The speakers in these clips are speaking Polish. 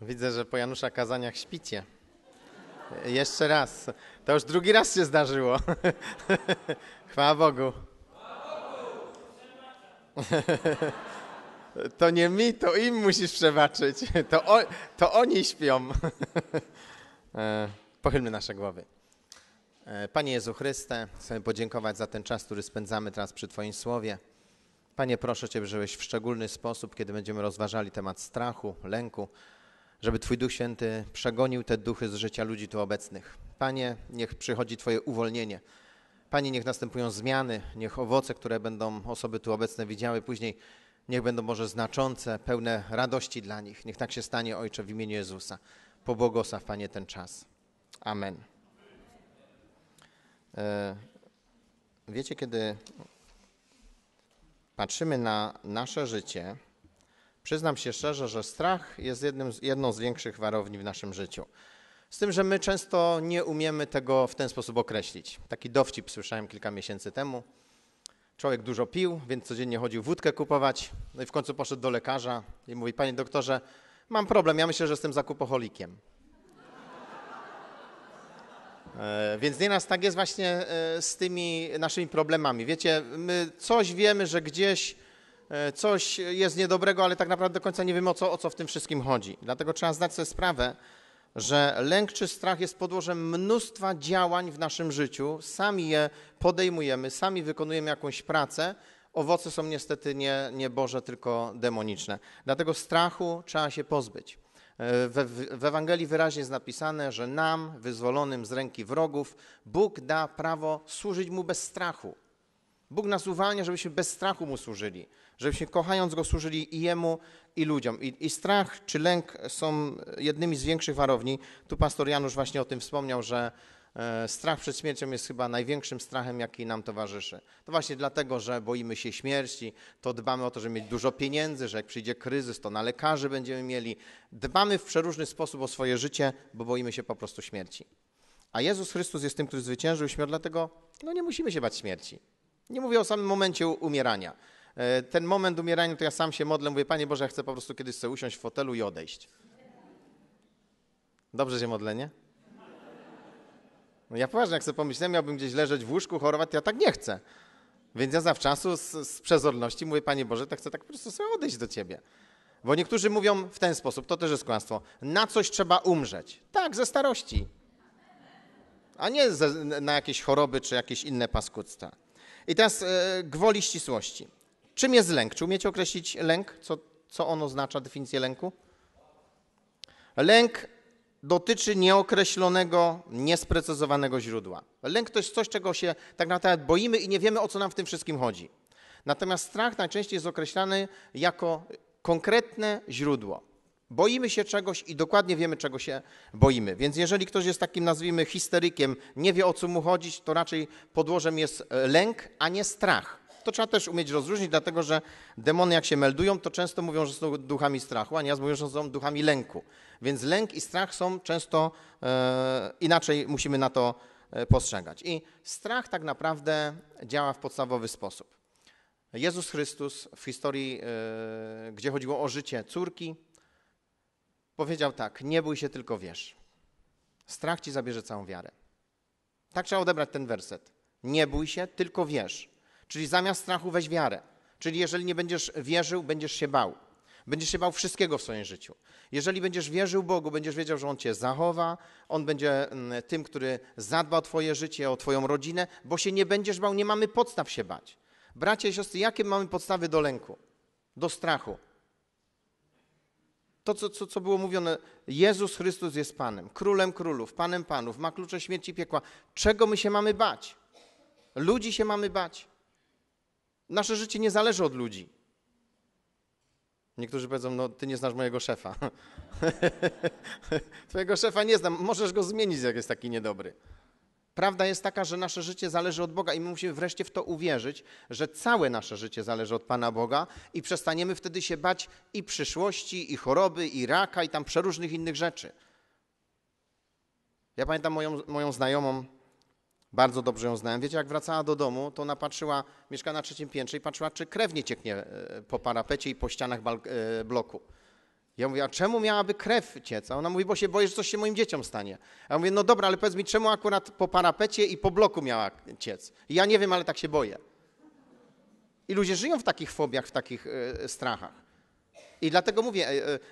Widzę, że po Janusza kazaniach śpicie. Jeszcze raz. To już drugi raz się zdarzyło. Chwała Bogu. To nie mi, to im musisz przebaczyć. To, o, to oni śpią. E, pochylmy nasze głowy. E, Panie Jezu Chryste, chcemy podziękować za ten czas, który spędzamy teraz przy Twoim słowie. Panie, proszę Cię, żebyś w szczególny sposób, kiedy będziemy rozważali temat strachu, lęku, żeby Twój Duch Święty przegonił te duchy z życia ludzi tu obecnych. Panie, niech przychodzi Twoje uwolnienie. Panie, niech następują zmiany, niech owoce, które będą osoby tu obecne widziały później, niech będą może znaczące, pełne radości dla nich. Niech tak się stanie, Ojcze, w imieniu Jezusa. Pobłogosław, Panie, ten czas. Amen. E, wiecie, kiedy patrzymy na nasze życie, Przyznam się szczerze, że strach jest jednym, jedną z większych warowni w naszym życiu. Z tym, że my często nie umiemy tego w ten sposób określić. Taki dowcip słyszałem kilka miesięcy temu. Człowiek dużo pił, więc codziennie chodził wódkę kupować. No i w końcu poszedł do lekarza i mówi: Panie doktorze, mam problem, ja myślę, że jestem zakupoholikiem. E, więc więc nieraz tak jest właśnie e, z tymi naszymi problemami. Wiecie, my coś wiemy, że gdzieś E, coś jest niedobrego, ale tak naprawdę do końca nie wiemy, o co, o co w tym wszystkim chodzi. Dlatego trzeba zdać sobie sprawę, że lęk czy strach jest podłożem mnóstwa działań w naszym życiu. Sami je podejmujemy, sami wykonujemy jakąś pracę. Owoce są niestety nie, nie Boże, tylko demoniczne. Dlatego strachu trzeba się pozbyć. E, w, w Ewangelii wyraźnie jest napisane, że nam, wyzwolonym z ręki wrogów, Bóg da prawo służyć Mu bez strachu. Bóg nas uwalnia, żebyśmy bez strachu Mu służyli. Żebyśmy kochając Go służyli i Jemu, i ludziom. I, I, strach czy lęk są jednymi z większych warowni. Tu pastor Janusz właśnie o tym wspomniał, że e, strach przed śmiercią jest chyba największym strachem, jaki nam towarzyszy. To właśnie dlatego, że boimy się śmierci, to dbamy o to, żeby mieć dużo pieniędzy, że jak przyjdzie kryzys, to na lekarzy będziemy mieli. Dbamy w przeróżny sposób o swoje życie, bo boimy się po prostu śmierci. A Jezus Chrystus jest tym, który zwyciężył śmierć, dlatego no, nie musimy się bać śmierci. Nie mówię o samym momencie umierania. E, ten moment umierania, to ja sam się modlę, mówię, Panie Boże, ja chcę po prostu kiedyś sobie usiąść w fotelu i odejść. Dobrze się modlę, nie? No ja poważnie, jak sobie pomyślałem, miałbym gdzieś leżeć w łóżku, chorować, ja tak nie chcę. Więc ja zawczasu z, z przezorności mówię, Panie Boże, to chcę tak po prostu sobie odejść do Ciebie. Bo niektórzy mówią w ten sposób, to też jest kłamstwo, na coś trzeba umrzeć. Tak, ze starości. A nie ze, na jakieś choroby czy jakieś inne paskudstwa. I teraz e, gwoli ścisłości. Czym jest lęk? Czy umiecie określić lęk? Co, co on oznacza, definicję lęku? Lęk dotyczy nieokreślonego, niesprecyzowanego źródła. Lęk to jest coś, czego się tak naprawdę boimy i nie wiemy, o co nam w tym wszystkim chodzi. Natomiast strach najczęściej jest określany jako konkretne źródło. Boimy się czegoś i dokładnie wiemy, czego się boimy. Więc jeżeli ktoś jest takim, nazwijmy, histerykiem, nie wie, o co mu chodzić, to raczej podłożem jest lęk, a nie strach to trzeba też umieć rozróżnić, dlatego że demony jak się meldują, to często mówią, że są duchami strachu, a nieraz mówią, że są duchami lęku. Więc lęk i strach są często e, inaczej musimy na to e, postrzegać. I strach tak naprawdę działa w podstawowy sposób. Jezus Chrystus w historii, e, gdzie chodziło o życie córki, powiedział tak: Nie bój się, tylko wierz. Strach ci zabierze całą wiarę. Tak trzeba odebrać ten werset. Nie bój się, tylko wierz. Czyli zamiast strachu weź wiarę. Czyli jeżeli nie będziesz wierzył, będziesz się bał. Będziesz się bał wszystkiego w swoim życiu. Jeżeli będziesz wierzył Bogu, będziesz wiedział, że On cię zachowa, On będzie mm, tym, który zadba o twoje życie, o twoją rodzinę, bo się nie będziesz bał, nie mamy podstaw się bać. Bracia i siostry, jakie mamy podstawy do lęku, do strachu? To, co, co, co było mówione, Jezus Chrystus jest Panem, Królem Królów, Panem Panów, ma klucze śmierci piekła. Czego my się mamy bać? Ludzi się mamy bać. Nasze życie nie zależy od ludzi. Niektórzy powiedzą, no ty nie znasz mojego szefa. Twojego szefa nie znam, możesz go zmienić, jak jest taki niedobry. Prawda jest taka, że nasze życie zależy od Boga i my musimy wreszcie w to uwierzyć, że całe nasze życie zależy od Pana Boga i przestaniemy wtedy się bać i przyszłości, i choroby, i raka, i tam przeróżnych innych rzeczy. Ja pamiętam moją, moją znajomą, bardzo dobrze ją znałem. Wiecie, jak wracała do domu, to ona patrzyła, mieszka na trzecim piętrze i patrzyła, czy krew nie cieknie e, po parapecie i po ścianach e, bloku. Ja mówię, a czemu miałaby krew ciec? A ona mówi, bo się boję, że coś się moim dzieciom stanie. ja mówię, no dobra, ale powiedz mi, czemu akurat po parapecie i po bloku miała ciec? I ja nie wiem, ale tak się boję. I ludzie żyją w takich fobiach, w takich e, strachach. I dlatego mówię,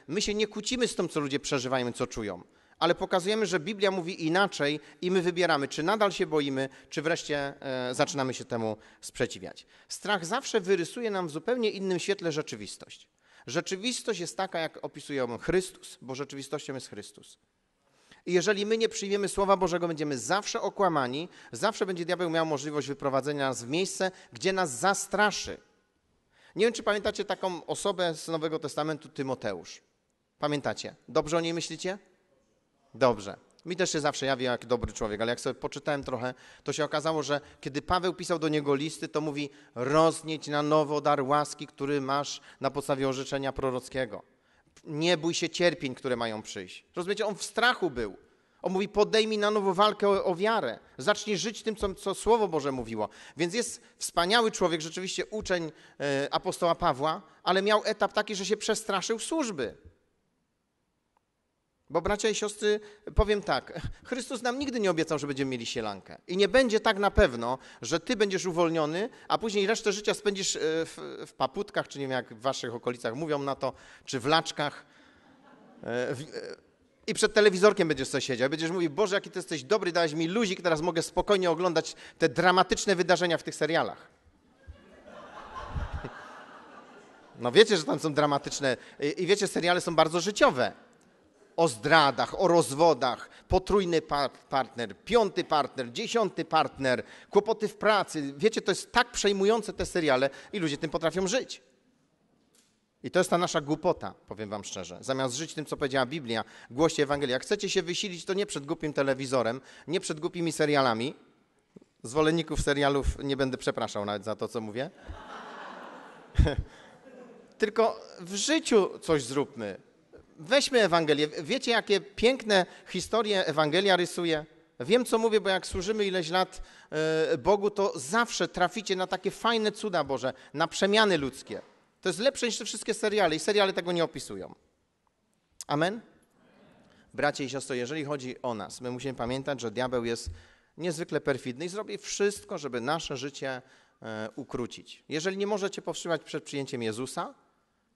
my się nie kłócimy z tym, co ludzie przeżywają, co czują ale pokazujemy, że Biblia mówi inaczej i my wybieramy, czy nadal się boimy, czy wreszcie e, zaczynamy się temu sprzeciwiać. Strach zawsze wyrysuje nam w zupełnie innym świetle rzeczywistość. Rzeczywistość jest taka, jak opisuje ją Chrystus, bo rzeczywistością jest Chrystus. I jeżeli my nie przyjmiemy Słowa Bożego, będziemy zawsze okłamani, zawsze będzie diabeł miał możliwość wyprowadzenia nas w miejsce, gdzie nas zastraszy. Nie wiem, czy pamiętacie taką osobę z Nowego Testamentu, Tymoteusz. Pamiętacie? Dobrze o niej myślicie? Dobrze. Mi też się zawsze jawi jak dobry człowiek, ale jak sobie poczytałem trochę, to się okazało, że kiedy Paweł pisał do niego listy, to mówi roznieć na nowo dar łaski, który masz na podstawie orzeczenia prorockiego. Nie bój się cierpień, które mają przyjść. Rozumiecie, on w strachu był. On mówi, podejmij na nowo walkę o, o wiarę. Zacznij żyć tym, co, co, Słowo Boże mówiło. Więc jest wspaniały człowiek, rzeczywiście uczeń y, apostoła Pawła, ale miał etap taki, że się przestraszył służby. Bo bracia i siostry, powiem tak, Chrystus nam nigdy nie obiecał, że będziemy mieli sielankę. I nie będzie tak na pewno, że ty będziesz uwolniony, a później resztę życia spędzisz e, w, w paputkach, czy nie wiem jak w waszych okolicach mówią na to, czy w laczkach. E, w, e, i przed telewizorkiem będziesz sobie siedział. Będziesz mówił, Boże, jaki ty jesteś dobry, dałeś mi luzik, teraz mogę spokojnie oglądać te dramatyczne wydarzenia w tych serialach. No wiecie, że tam są dramatyczne i wiecie, seriale są bardzo życiowe o zdradach, o rozwodach, potrójny partner, piąty partner, dziesiąty partner, kłopoty w pracy. Wiecie, to jest tak przejmujące te seriale i ludzie tym potrafią żyć. I to jest ta nasza głupota, powiem wam szczerze. Zamiast żyć tym, co powiedziała Biblia, głoście Ewangelia. Jak chcecie się wysilić, to nie przed głupim telewizorem, nie przed głupimi serialami. Zwolenników serialów nie będę przepraszał nawet za to, co mówię. Tylko w życiu coś zróbmy weźmy Ewangelię. Wiecie, jakie piękne historie Ewangelia rysuje? Wiem, co mówię, bo jak służymy ileś lat e, Bogu, to zawsze traficie na takie fajne cuda Boże, na przemiany ludzkie. To jest lepsze niż te wszystkie seriale i seriale tego nie opisują. Amen? Bracie i siostro, jeżeli chodzi o nas, my musimy pamiętać, że diabeł jest niezwykle perfidny i zrobi wszystko, żeby nasze życie e, ukrócić. Jeżeli nie możecie powstrzymać przed przyjęciem Jezusa,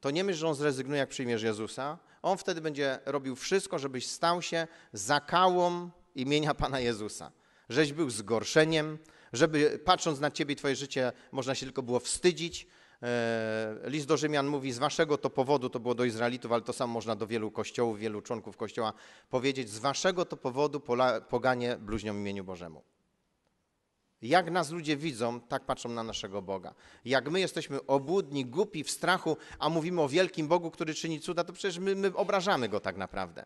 to nie myśl, że on zrezygnuje, jak przyjmiesz Jezusa. On wtedy będzie robił wszystko, żebyś stał się zakałą imienia Pana Jezusa. Żeś był zgorszeniem, żeby patrząc na Ciebie i Twoje życie, można się tylko było wstydzić. E, list do Rzymian mówi, z waszego to powodu, to było do Izraelitów, ale to samo można do wielu kościołów, wielu członków kościoła powiedzieć, z waszego to powodu poganie bluźnią imieniu Bożemu. Jak nas ludzie widzą, tak patrzą na naszego Boga. Jak my jesteśmy obłudni, głupi, w strachu, a mówimy o wielkim Bogu, który czyni cuda, to przecież my, my obrażamy Go tak naprawdę.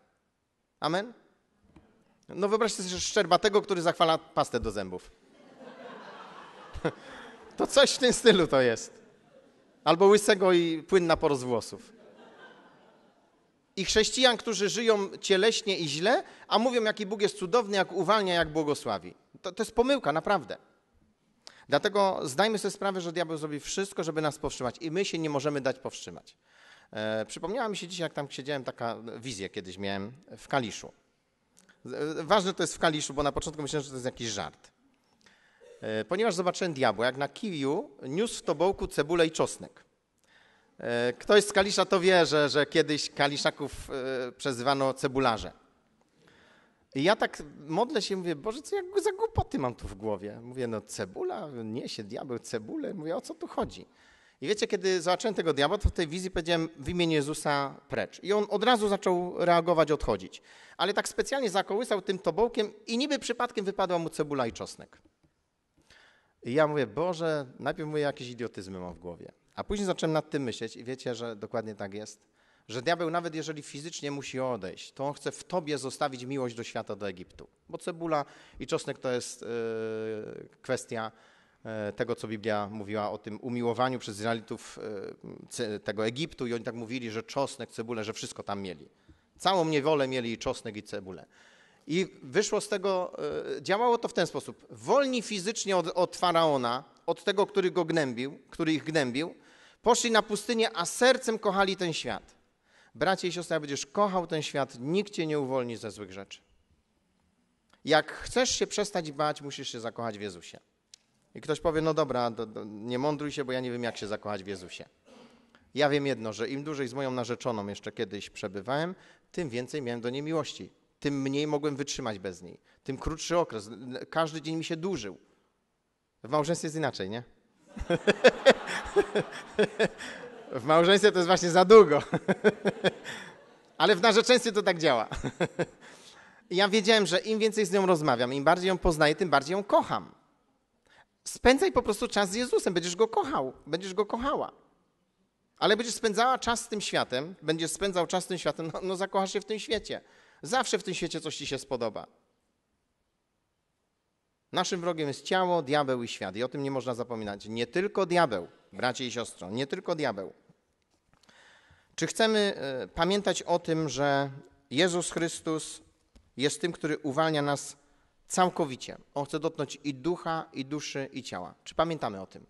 Amen? No wyobraźcie sobie szczerbatego, który zachwala pastę do zębów. To coś w tym stylu to jest. Albo łysego i płyn na poroz włosów. I chrześcijan, którzy żyją cieleśnie i źle, a mówią, jaki Bóg jest cudowny, jak uwalnia, jak błogosławi. To, to jest pomyłka, naprawdę. Dlatego zdajmy sobie sprawę, że diabeł zrobi wszystko, żeby nas powstrzymać i my się nie możemy dać powstrzymać. E, przypomniała mi się dzisiaj, jak tam siedziałem, taka wizja kiedyś miałem w Kaliszu. E, ważne to jest w Kaliszu, bo na początku myślałem, że to jest jakiś żart. E, ponieważ zobaczyłem diabła, jak na kiju niósł w tobołku cebulę i czosnek. E, ktoś z Kalisza to wie, że, że kiedyś Kaliszaków e, przezywano cebularze. I ja tak modlę się, mówię, Boże, co jak za głupoty mam tu w głowie? Mówię, no cebula, niesie diabeł cebulę. Mówię, o co tu chodzi? I wiecie, kiedy zobaczyłem tego diabła, to w tej wizji powiedziałem w imieniu Jezusa precz. I on od razu zaczął reagować, odchodzić. Ale tak specjalnie zakołysał tym tobołkiem i niby przypadkiem wypadła mu cebula i czosnek. I ja mówię, Boże, najpierw mówię, jakieś idiotyzmy mam w głowie. A później zacząłem nad tym myśleć i wiecie, że dokładnie tak jest że diabeł nawet jeżeli fizycznie musi odejść, to on chce w tobie zostawić miłość do świata, do Egiptu. Bo cebula i czosnek to jest yy, kwestia e, tego, co Biblia mówiła o tym umiłowaniu przez Izraelitów e, tego Egiptu i oni tak mówili, że czosnek, cebulę, że wszystko tam mieli. Całą niewolę mieli i czosnek i cebulę. I wyszło z tego, działało to w ten sposób. Wolni fizycznie od, od Faraona, od tego, który go gnębił, który ich gnębił, poszli na pustynię, a sercem kochali ten świat. Bracie i siostra, jak będziesz kochał ten świat, nikt cię nie uwolni ze złych rzeczy. Jak chcesz się przestać bać, musisz się zakochać w Jezusie. I ktoś powie, no dobra, do, do, nie mądruj się, bo ja nie wiem, jak się zakochać w Jezusie. Ja wiem jedno, że im dłużej z moją narzeczoną jeszcze kiedyś przebywałem, tym więcej miałem do niej miłości. Tym mniej mogłem wytrzymać bez niej. Tym krótszy okres. Każdy dzień mi się dłużył. W małżeństwie jest inaczej, nie? W małżeństwie to jest właśnie za długo. Ale w narzeczeństwie to tak działa. ja wiedziałem, że im więcej z nią rozmawiam, im bardziej ją poznaję, tym bardziej ją kocham. Spędzaj po prostu czas z Jezusem, będziesz go kochał, będziesz go kochała. Ale będziesz spędzała czas z tym światem, będziesz spędzał czas z tym światem, no, no zakochasz się w tym świecie. Zawsze w tym świecie coś ci się spodoba. Naszym wrogiem jest ciało, diabeł i świat. I o tym nie można zapominać. Nie tylko diabeł, bracie i siostro, nie tylko diabeł. Czy chcemy e, pamiętać o tym, że Jezus Chrystus jest tym, który uwalnia nas całkowicie? On chce dotknąć i ducha, i duszy, i ciała. Czy pamiętamy o tym?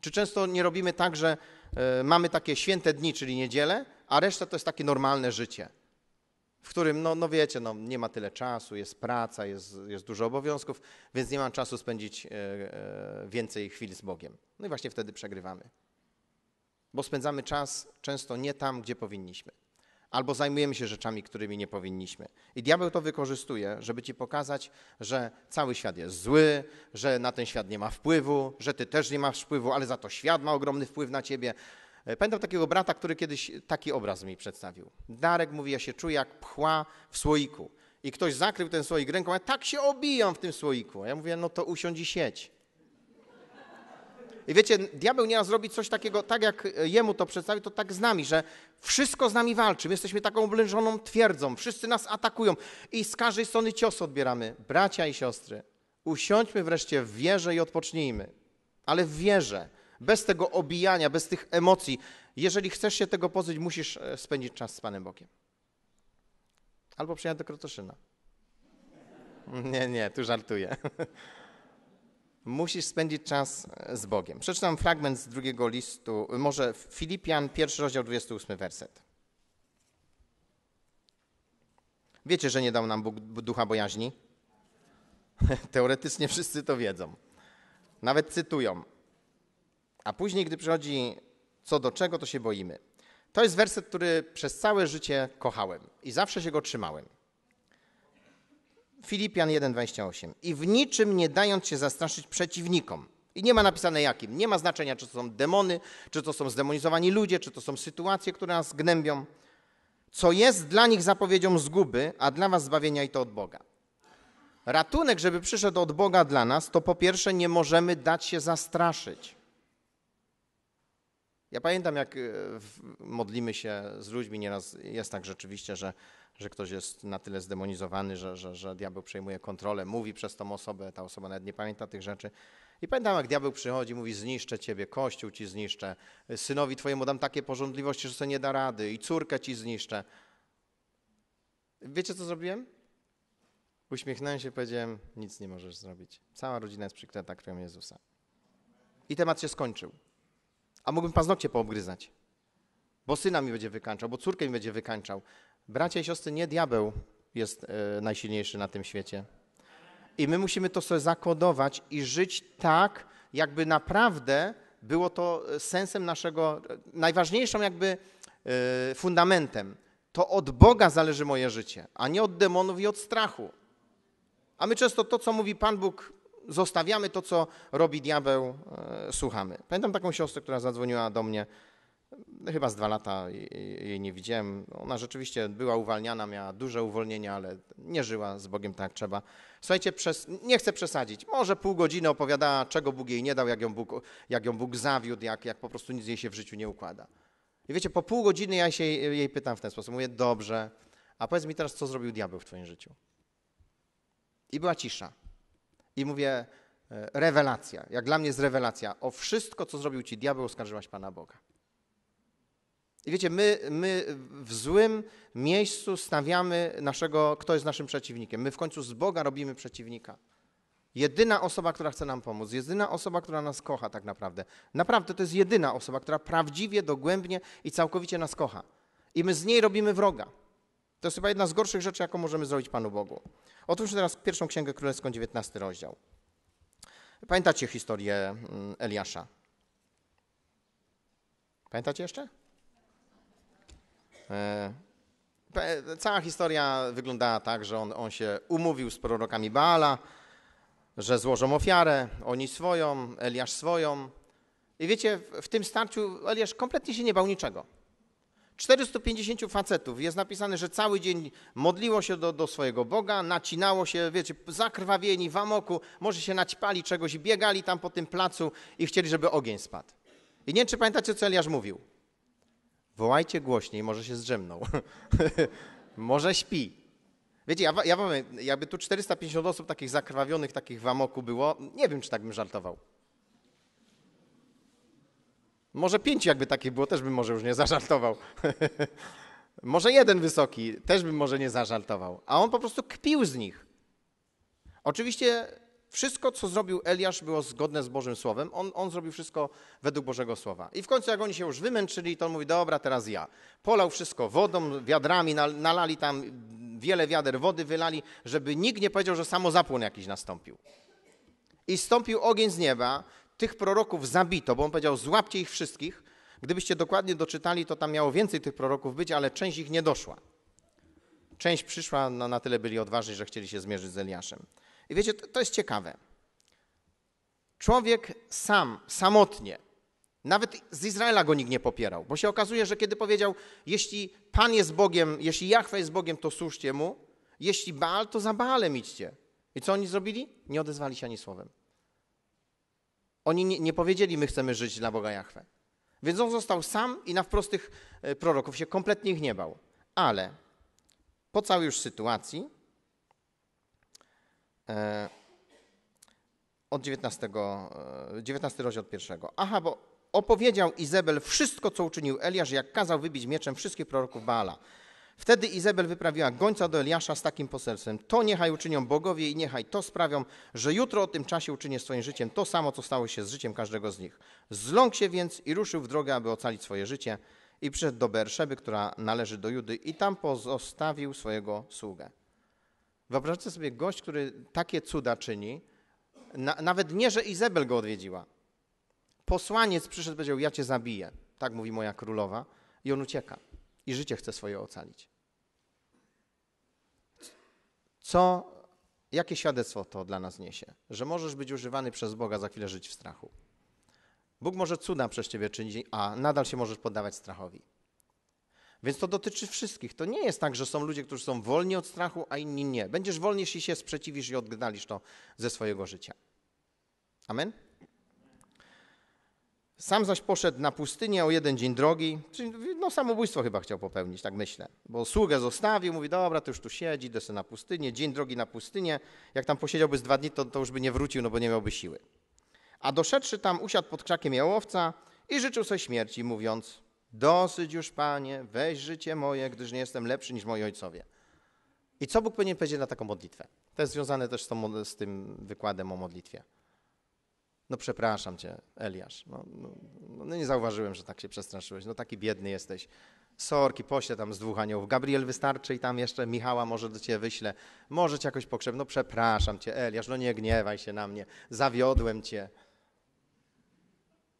Czy często nie robimy tak, że e, mamy takie święte dni, czyli niedzielę, a reszta to jest takie normalne życie, w którym, no, no wiecie, no, nie ma tyle czasu, jest praca, jest, jest dużo obowiązków, więc nie mam czasu spędzić e, więcej chwil z Bogiem. No i właśnie wtedy przegrywamy bo spędzamy czas często nie tam, gdzie powinniśmy. Albo zajmujemy się rzeczami, którymi nie powinniśmy. I diabeł to wykorzystuje, żeby ci pokazać, że cały świat jest zły, że na ten świat nie ma wpływu, że ty też nie masz wpływu, ale za to świat ma ogromny wpływ na ciebie. Pamiętam takiego brata, który kiedyś taki obraz mi przedstawił. Darek mówi, ja się czuję jak pchła w słoiku. I ktoś zakrył ten słoik ręką, a ja tak się obijam w tym słoiku. ja mówię, no to usiądź i siedź. I wiecie, diabeł nieraz zrobi coś takiego, tak jak e, jemu to przedstawi, to tak z nami, że wszystko z nami walczy. My jesteśmy taką oblężoną twierdzą, wszyscy nas atakują i z każdej strony cios odbieramy. Bracia i siostry, usiądźmy wreszcie w wierze i odpocznijmy. Ale w wierze, bez tego obijania, bez tych emocji. Jeżeli chcesz się tego pozbyć, musisz e, spędzić czas z Panem Bokiem. Albo przyjechać do Krotoszyna. Nie, nie, tu żartuję. musisz spędzić czas e, z Bogiem. Przeczytam fragment z drugiego listu, e, może Filipian, pierwszy rozdział, 28 werset. Wiecie, że nie dał nam Bóg ducha bojaźni? Teoretycznie wszyscy to wiedzą. Nawet cytują. A później, gdy przychodzi co do czego, to się boimy. To jest werset, który przez całe życie kochałem i zawsze się go trzymałem. Filipian 1,28. I w niczym nie dając się zastraszyć przeciwnikom. I nie ma napisane jakim. Nie ma znaczenia, czy to są demony, czy to są zdemonizowani ludzie, czy to są sytuacje, które nas gnębią. Co jest dla nich zapowiedzią zguby, a dla was zbawienia i to od Boga. Ratunek, żeby przyszedł od Boga dla nas, to po pierwsze nie możemy dać się zastraszyć. Ja pamiętam, jak e, modlimy się z ludźmi, nieraz jest tak rzeczywiście, że że ktoś jest na tyle zdemonizowany, że, że, że diabeł przejmuje kontrolę, mówi przez tą osobę, ta osoba nawet nie pamięta tych rzeczy. I pamiętam, jak diabeł przychodzi, mówi: Zniszczę ciebie, kościół ci zniszczę, synowi twojemu dam takie porządliwości, że sobie nie da rady, i córkę ci zniszczę. Wiecie, co zrobiłem? Uśmiechnąłem się, powiedziałem: Nic nie możesz zrobić. Cała rodzina jest przyklęta krwią Jezusa. I temat się skończył. A mógłbym paznokcie poobgryzać, bo syna mi będzie wykańczał, bo córkę mi będzie wykańczał, Bracia i siostry, nie diabeł jest e, najsilniejszy na tym świecie. I my musimy to sobie zakodować i żyć tak, jakby naprawdę było to e, sensem naszego, e, najważniejszą jakby fundamentem. To od Boga zależy moje życie, a nie od demonów i od strachu. A my często to, co mówi Pan Bóg, zostawiamy, to, co robi diabeł, słuchamy. Pamiętam taką siostrę, która zadzwoniła do mnie Chyba z dwa lata jej nie widziałem. Ona rzeczywiście była uwalniana, miała duże uwolnienia, ale nie żyła z Bogiem tak trzeba. Słuchajcie, przez, nie chcę przesadzić. Może pół godziny opowiadała, czego Bóg jej nie dał, jak ją Bóg, jak ją Bóg zawiódł, jak, jak po prostu nic jej się w życiu nie układa. I wiecie, po pół godziny ja się jej pytam w ten sposób. Mówię, dobrze, a powiedz mi teraz, co zrobił diabeł w twoim życiu? I była cisza. I mówię, e, rewelacja. Jak dla mnie jest rewelacja. O wszystko, co zrobił ci diabeł, oskarżyłaś Pana Boga. I wiecie, my, my w złym miejscu stawiamy naszego, kto jest naszym przeciwnikiem. My w końcu z Boga robimy przeciwnika. Jedyna osoba, która chce nam pomóc, jedyna osoba, która nas kocha tak naprawdę. Naprawdę to jest jedyna osoba, która prawdziwie, dogłębnie i całkowicie nas kocha. I my z niej robimy wroga. To jest chyba jedna z gorszych rzeczy, jaką możemy zrobić Panu Bogu. Otóż teraz pierwszą księgę królewską, 19 rozdział. Pamiętacie historię mm, Eliasza? Pamiętacie jeszcze? E, cała historia wyglądała tak, że on, on się umówił z prorokami Baala, że złożą ofiarę, oni swoją, Eliasz swoją. I wiecie, w tym starciu Eliasz kompletnie się nie bał niczego. 450 facetów. Jest napisane, że cały dzień modliło się do, do swojego Boga, nacinało się, wiecie, zakrwawieni w amoku, może się naćpali czegoś biegali tam po tym placu i chcieli, żeby ogień spadł. I nie wiem, czy pamiętacie, co Eliasz mówił. Wołajcie głośniej, może się zdrzemnął. może śpi. Wiecie, ja, ja powiem, jakby tu 450 osób takich zakrwawionych, takich w amoku było, nie wiem, czy tak bym żartował. Może pięć jakby takich było, też bym może już nie zażartował. może jeden wysoki, też bym może nie zażartował. A on po prostu kpił z nich. Oczywiście wszystko, co zrobił Eliasz, było zgodne z Bożym Słowem. On, on zrobił wszystko według Bożego Słowa. I w końcu, jak oni się już wymęczyli, to on mówi, dobra, teraz ja. Polał wszystko wodą, wiadrami, nalali tam wiele wiader wody, wylali, żeby nikt nie powiedział, że samozapłon jakiś nastąpił. I stąpił ogień z nieba, tych proroków zabito, bo on powiedział, złapcie ich wszystkich. Gdybyście dokładnie doczytali, to tam miało więcej tych proroków być, ale część ich nie doszła. Część przyszła, no, na tyle byli odważni, że chcieli się zmierzyć z Eliaszem. I wiecie, to, to jest ciekawe. Człowiek sam, samotnie, nawet z Izraela go nikt nie popierał, bo się okazuje, że kiedy powiedział, jeśli Pan jest Bogiem, jeśli Jachwe jest Bogiem, to służcie Mu, jeśli Baal, to za Baalem idźcie. I co oni zrobili? Nie odezwali się ani słowem. Oni nie, nie powiedzieli, my chcemy żyć dla Boga Jachwe. Więc on został sam i na tych e, proroków się kompletnie ich nie bał. Ale po całej już sytuacji E, od 19, 19 e, rozdział od pierwszego. Aha, bo opowiedział Izabel wszystko, co uczynił Eliasz, jak kazał wybić mieczem wszystkich proroków Baala. Wtedy Izabel wyprawiła gońca do Eliasza z takim poselstwem: To niechaj uczynią bogowie i niechaj to sprawią, że jutro o tym czasie uczynię swoim życiem to samo, co stało się z życiem każdego z nich. Zląkł się więc i ruszył w drogę, aby ocalić swoje życie i przyszedł do Berszeby, która należy do Judy i tam pozostawił swojego sługę. Wyobraźcie sobie gość, który takie cuda czyni, na, nawet nie, że Izabel go odwiedziła. Posłaniec przyszedł i powiedział, ja cię zabiję. Tak mówi moja królowa. I on ucieka. I życie chce swoje ocalić. Co, jakie świadectwo to dla nas niesie? Że możesz być używany przez Boga, za chwilę żyć w strachu. Bóg może cuda przez ciebie czynić, a nadal się możesz poddawać strachowi. Więc to dotyczy wszystkich. To nie jest tak, że są ludzie, którzy są wolni od strachu, a inni nie. Będziesz wolny, jeśli się sprzeciwisz i odgnalisz to ze swojego życia. Amen? Sam zaś poszedł na pustynię o jeden dzień drogi, czyli no samobójstwo chyba chciał popełnić, tak myślę. Bo sługę zostawił, mówi, dobra, to już tu siedzi, idę na pustynię, dzień drogi na pustynię. Jak tam posiedziałby z dwa dni, to, to już by nie wrócił, no bo nie miałby siły. A doszedłszy tam, usiadł pod krzakiem jałowca i życzył sobie śmierci, mówiąc, Dosyć już, Panie, weź życie moje, gdyż nie jestem lepszy niż moi ojcowie. I co Bóg powinien powiedzieć na taką modlitwę? To jest związane też z, tą, z tym wykładem o modlitwie. No przepraszam cię, Eliasz. No, no, no, no, nie zauważyłem, że tak się przestraszyłeś. No taki biedny jesteś. Sorki, pośle tam z dwóch aniołów. Gabriel wystarczy i tam jeszcze Michała może do ciebie wyślę. Może cię jakoś pokrzep. No przepraszam cię, Eliasz. No nie gniewaj się na mnie. Zawiodłem cię.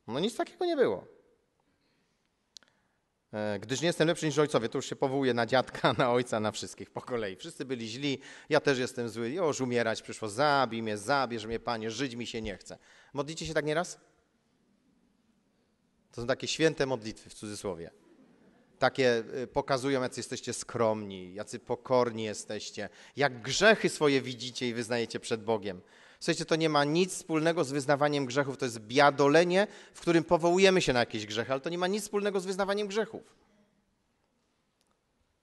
No nic takiego nie było. E, gdyż nie jestem lepszy niż ojcowie, to już się powołuje na dziadka, na ojca, na wszystkich po kolei. Wszyscy byli źli, ja też jestem zły. już umierać przyszło, zabij mnie, zabierz mnie, panie, żyć mi się nie chce. Modlicie się tak nieraz? To są takie święte modlitwy w cudzysłowie. Takie y, pokazują, jacy jesteście skromni, jacy pokorni jesteście, jak grzechy swoje widzicie i wyznajecie przed Bogiem. Słuchajcie, to nie ma nic wspólnego z wyznawaniem grzechów, to jest biadolenie, w którym powołujemy się na jakieś grzechy, ale to nie ma nic wspólnego z wyznawaniem grzechów.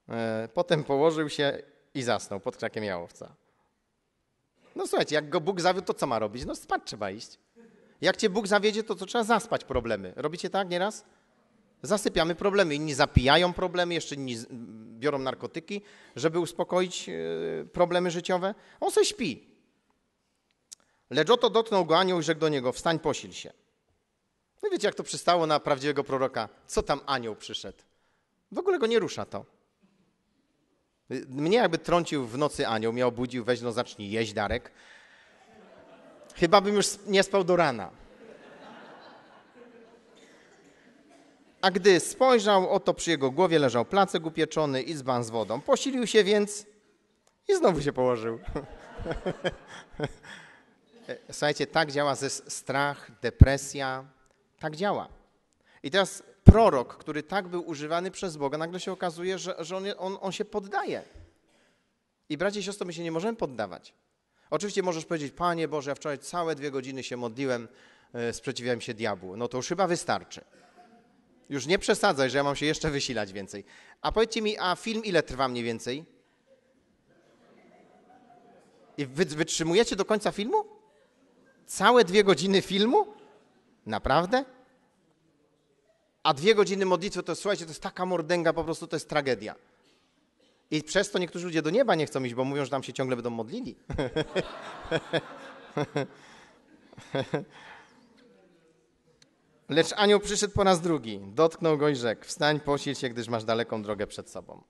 E, potem położył się i zasnął pod krakiem jałowca. No słuchajcie, jak go Bóg zawiódł, to co ma robić? No spać trzeba iść. Jak cię Bóg zawiedzie, to, to trzeba zaspać problemy. Robicie tak nieraz? Zasypiamy problemy. Inni zapijają problemy, jeszcze inni mm, biorą narkotyki, żeby uspokoić e, problemy życiowe. On sobie śpi. Lecz oto dotknął go anioł i rzekł do niego, wstań, posil się. No wiecie, jak to przystało na prawdziwego proroka. Co tam anioł przyszedł? W ogóle go nie rusza to. Mnie jakby trącił w nocy anioł, mnie obudził, weź no zacznij jeść, Darek. Chyba bym już nie spał do rana. A gdy spojrzał, oto przy jego głowie leżał placek upieczony i dzban z wodą. Posilił się więc i znowu się położył. E, słuchajcie, tak działa ze strach, depresja, tak działa. I teraz prorok, który tak był używany przez Boga, nagle się okazuje, że, że on, on, on się poddaje. I bracie i siostro, my się nie możemy poddawać. Oczywiście możesz powiedzieć, Panie Boże, ja wczoraj całe dwie godziny się modliłem, e, sprzeciwiałem się diabłu. No to już chyba wystarczy. Już nie przesadzaj, że ja mam się jeszcze wysilać więcej. A powiedzcie mi, a film ile trwa mniej więcej? I wy wytrzymujecie do końca filmu? Całe dwie godziny filmu? Naprawdę? A dwie godziny modlitwy, to słuchajcie, to jest taka mordęga, po prostu to jest tragedia. I przez to niektórzy ludzie do nieba nie chcą iść, bo mówią, że tam się ciągle będą modlili. Lecz anioł przyszedł po raz drugi, dotknął go i rzekł: Wstań, posil się, gdyż masz daleką drogę przed sobą.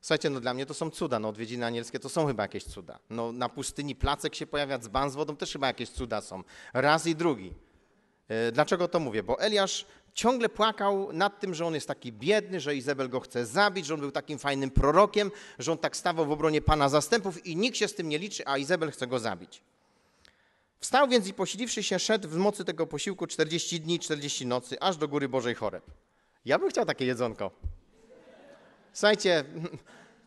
Słuchajcie, no dla mnie to są cuda, no odwiedziny anielskie to są chyba jakieś cuda. No na pustyni placek się pojawia, dzban z wodą też chyba jakieś cuda są. Raz i drugi. E, dlaczego to mówię? Bo Eliasz ciągle płakał nad tym, że on jest taki biedny, że Izabel go chce zabić, że on był takim fajnym prorokiem, że on tak stawał w obronie Pana zastępów i nikt się z tym nie liczy, a Izabel chce go zabić. Wstał więc i posiliwszy się, szedł w mocy tego posiłku 40 dni, 40 nocy, aż do góry Bożej Choreb. Ja bym chciał takie jedzonko. Słuchajcie,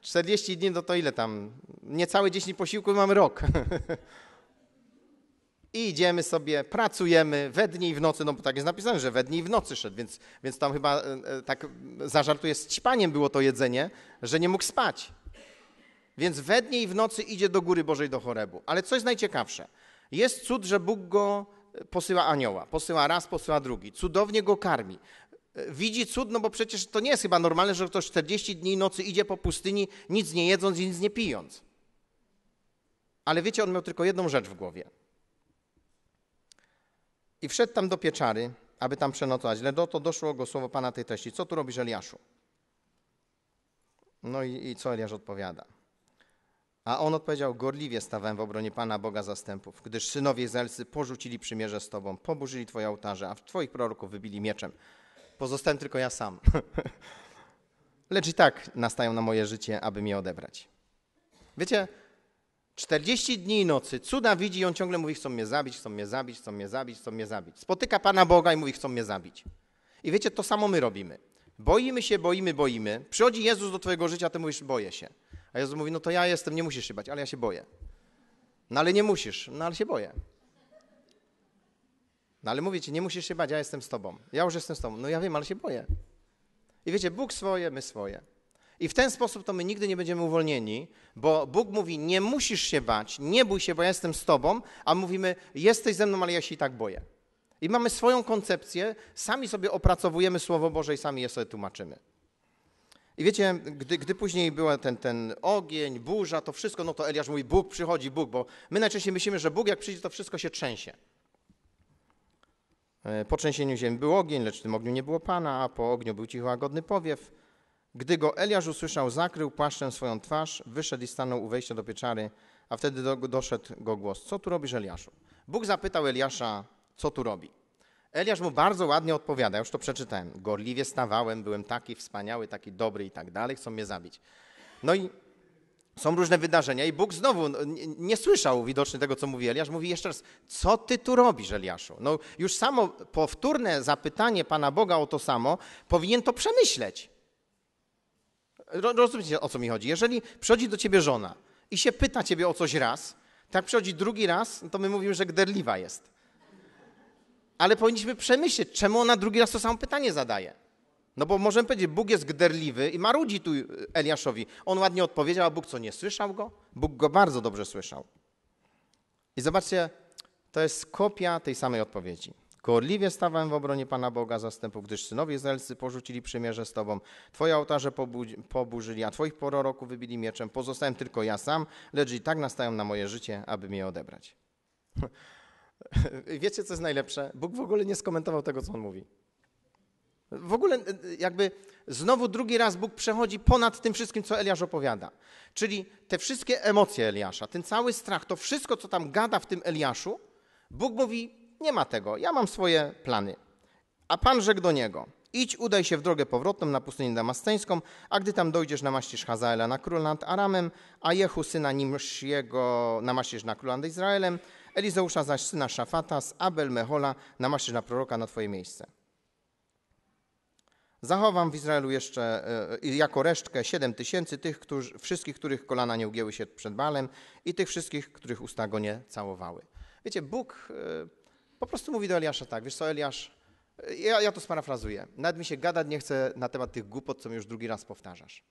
40 dni, no to ile tam? Niecałe 10 posiłków mamy rok. I idziemy sobie, pracujemy we dni i w nocy, no bo tak jest napisane, że we dni i w nocy szedł, więc, więc tam chyba e, e, tak zażartuję, z ćpaniem było to jedzenie, że nie mógł spać. Więc we dnie i w nocy idzie do góry Bożej, do chorebu. Ale co jest najciekawsze? Jest cud, że Bóg go e, posyła anioła. Posyła raz, posyła drugi. Cudownie go karmi. E, widzi cud, no bo przecież to nie jest chyba normalne, że ktoś 40 dni nocy idzie po pustyni, nic nie jedząc i nic nie pijąc. Ale wiecie, on miał tylko jedną rzecz w głowie. I wszedł tam do pieczary, aby tam przenocować. Lecz do to doszło go słowo Pana tej treści. Co tu robisz, Eliaszu? No i, i co Eliasz odpowiada? A on odpowiedział, gorliwie stawałem w obronie Pana Boga zastępów, gdyż synowie Zelcy porzucili przymierze z Tobą, poburzyli Twoje ołtarze, a w Twoich proroków wybili mieczem. Pozostałem tylko ja sam. Lecz i tak nastają na moje życie, aby mnie odebrać. Wiecie, 40 dni i nocy, cuda widzi i on ciągle mówi, chcą mnie zabić, chcą mnie zabić, chcą mnie zabić, chcą mnie zabić. Spotyka Pana Boga i mówi, chcą mnie zabić. I wiecie, to samo my robimy. Boimy się, boimy, boimy. Przychodzi Jezus do twojego życia, ty mówisz, boję się. A Jezus mówi, no to ja jestem, nie musisz się bać, ale ja się boję. No ale nie musisz, no ale się boję. No ale mówię ci, nie musisz się bać, ja jestem z tobą. Ja już jestem z tobą. No ja wiem, ale się boję. I wiecie, Bóg swoje, my swoje. I w ten sposób to my nigdy nie będziemy uwolnieni, bo Bóg mówi, nie musisz się bać, nie bój się, bo ja jestem z tobą, a mówimy, jesteś ze mną, ale ja się i tak boję. I mamy swoją koncepcję, sami sobie opracowujemy Słowo Boże i sami je sobie tłumaczymy. I wiecie, gdy, gdy później był ten, ten ogień, burza, to wszystko, no to Eliasz mówi, Bóg przychodzi, Bóg, bo my najczęściej myślimy, że Bóg jak przyjdzie, to wszystko się trzęsie. E, po trzęsieniu ziemi był ogień, lecz w tym ogniu nie było Pana, a po ogniu był cicho łagodny powiew. Gdy go Eliasz usłyszał, zakrył płaszczem swoją twarz, wyszedł i stanął u wejścia do pieczary, a wtedy do, doszedł go głos. Co tu robisz, Eliaszu? Bóg zapytał Eliasza, co tu robi? Eliasz mu bardzo ładnie odpowiada, już to przeczytałem. Gorliwie stawałem, byłem taki wspaniały, taki dobry i tak dalej, chcą mnie zabić. No i są różne wydarzenia i Bóg znowu nie słyszał widocznie tego, co mówi Eliasz. Mówi jeszcze raz, co ty tu robisz, Eliaszu? No już samo powtórne zapytanie Pana Boga o to samo powinien to przemyśleć. Rozumiecie, o co mi chodzi? Jeżeli przychodzi do ciebie żona i się pyta ciebie o coś raz, tak przychodzi drugi raz, no to my mówimy, że gderliwa jest. Ale powinniśmy przemyśleć, czemu ona drugi raz to samo pytanie zadaje. No bo możemy powiedzieć, Bóg jest gderliwy i marudzi tu y, Eliaszowi. On ładnie odpowiedział, a Bóg co, nie słyszał go? Bóg go bardzo dobrze słyszał. I zobaczcie, to jest kopia tej samej odpowiedzi. Gorliwie stawałem w obronie Pana Boga zastępów, gdyż synowie Izraelscy porzucili przymierze z Tobą. Twoje ołtarze poburzyli, a Twoich proroków wybili mieczem. Pozostałem tylko ja sam, lecz i tak nastają na moje życie, aby mnie odebrać. Wiecie, co jest najlepsze? Bóg w ogóle nie skomentował tego, co on mówi. W ogóle e, e, jakby znowu drugi raz Bóg przechodzi ponad tym wszystkim, co Eliasz opowiada. Czyli te wszystkie emocje Eliasza, ten cały strach, to wszystko, co tam gada w tym Eliaszu, Bóg mówi, nie ma tego, ja mam swoje plany. A Pan rzekł do niego, idź, udaj się w drogę powrotną na pustynię damasceńską, a gdy tam dojdziesz, namaścisz Hazaela na król nad Aramem, a Jehu syna jego namaścisz na króla nad Izraelem, Elizeusza zaś syna Szafata z Abel Mehola namaścisz na proroka na twoje miejsce. Zachowam w Izraelu jeszcze e, jako resztkę siedem tysięcy tych, którzy, wszystkich, których kolana nie ugięły się przed Balem i tych wszystkich, których usta go nie całowały. Wiecie, Bóg e, po prostu mówi do Eliasza tak, wiesz co, Eliasz, e, ja, ja to sparafrazuję, nawet mi się gadać nie chce na temat tych głupot, co mi już drugi raz powtarzasz.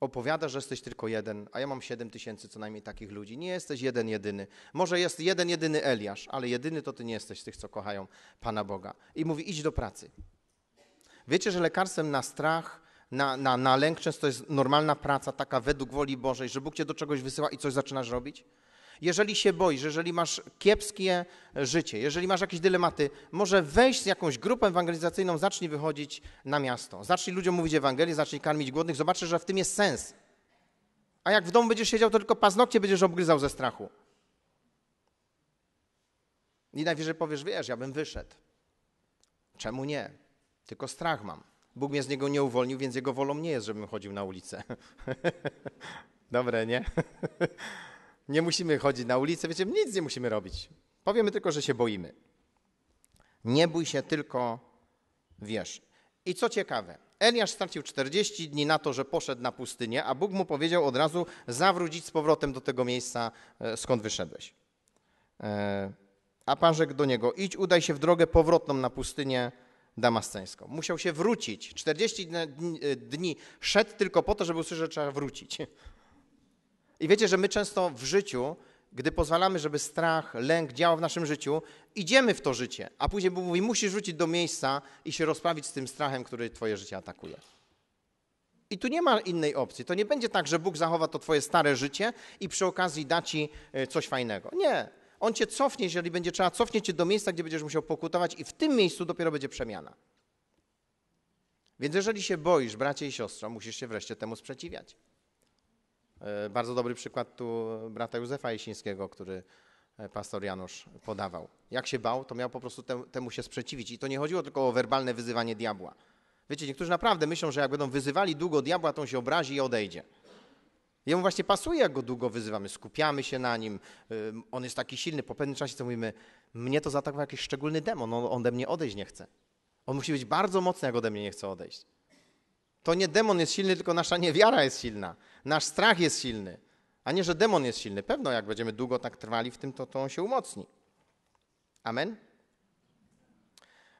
Opowiadasz, że jesteś tylko jeden, a ja mam siedem tysięcy co najmniej takich ludzi. Nie jesteś jeden jedyny. Może jest jeden jedyny Eliasz, ale jedyny to ty nie jesteś z tych, co kochają Pana Boga. I mówi, idź do pracy. Wiecie, że lekarstwem na strach, na, na, na lęk często jest normalna praca, taka według woli Bożej, że Bóg cię do czegoś wysyła i coś zaczynasz robić? Jeżeli się boisz, jeżeli masz kiepskie życie, jeżeli masz jakieś dylematy, może wejść z jakąś grupą ewangelizacyjną, zacznij wychodzić na miasto. Zacznij ludziom mówić Ewangelię, zacznij karmić głodnych, zobaczysz, że w tym jest sens. A jak w domu będziesz siedział, to tylko paznokcie będziesz obgryzał ze strachu. I najwyżej powiesz, wiesz, ja bym wyszedł. Czemu nie? tylko strach mam. Bóg mnie z niego nie uwolnił, więc jego wolą nie jest, żebym chodził na ulicę. Dobre, nie? nie musimy chodzić na ulicę, wiecie, nic nie musimy robić. Powiemy tylko, że się boimy. Nie bój się, tylko wiesz. I co ciekawe, Eliasz stracił 40 dni na to, że poszedł na pustynię, a Bóg mu powiedział od razu: zawrócić z powrotem do tego miejsca, e, skąd wyszedłeś. E, a rzekł do niego: idź, udaj się w drogę powrotną na pustynię damasceńską. Musiał się wrócić. 40 e, dni szedł tylko po to, żeby usłyszeć, że trzeba wrócić. I wiecie, że my często w życiu, gdy pozwalamy, żeby strach, lęk działał w naszym życiu, idziemy w to życie, a później Bóg mówi, musisz wrócić do miejsca i się rozprawić z tym strachem, który twoje życie atakuje. I tu nie ma innej opcji. To nie będzie tak, że Bóg zachowa to twoje stare życie i przy okazji da ci e, coś fajnego. Nie. On cię cofnie, jeżeli będzie trzeba, cofnie cię do miejsca, gdzie będziesz musiał pokutować i w tym miejscu dopiero będzie przemiana. Więc jeżeli się boisz, bracie i siostro, musisz się wreszcie temu sprzeciwiać. E, bardzo dobry przykład tu brata Józefa Jesińskiego, który e, pastor Janusz podawał. Jak się bał, to miał po prostu temu się sprzeciwić. I to nie chodziło tylko o werbalne wyzywanie diabła. Wiecie, niektórzy naprawdę myślą, że jak będą wyzywali długo diabła, to on się obrazi i odejdzie. Jemu właśnie pasuje, jak go długo wyzywamy, skupiamy się na nim, y, on jest taki silny. Po pewnym czasie co mówimy, mnie to zaatakował jakiś szczególny demon, on ode mnie odejść nie chce. On musi być bardzo mocny, jak ode mnie nie chce odejść. To nie demon jest silny, tylko nasza niewiara jest silna. Nasz strach jest silny, a nie, że demon jest silny. Pewno, jak będziemy długo tak trwali w tym, to, to on się umocni. Amen?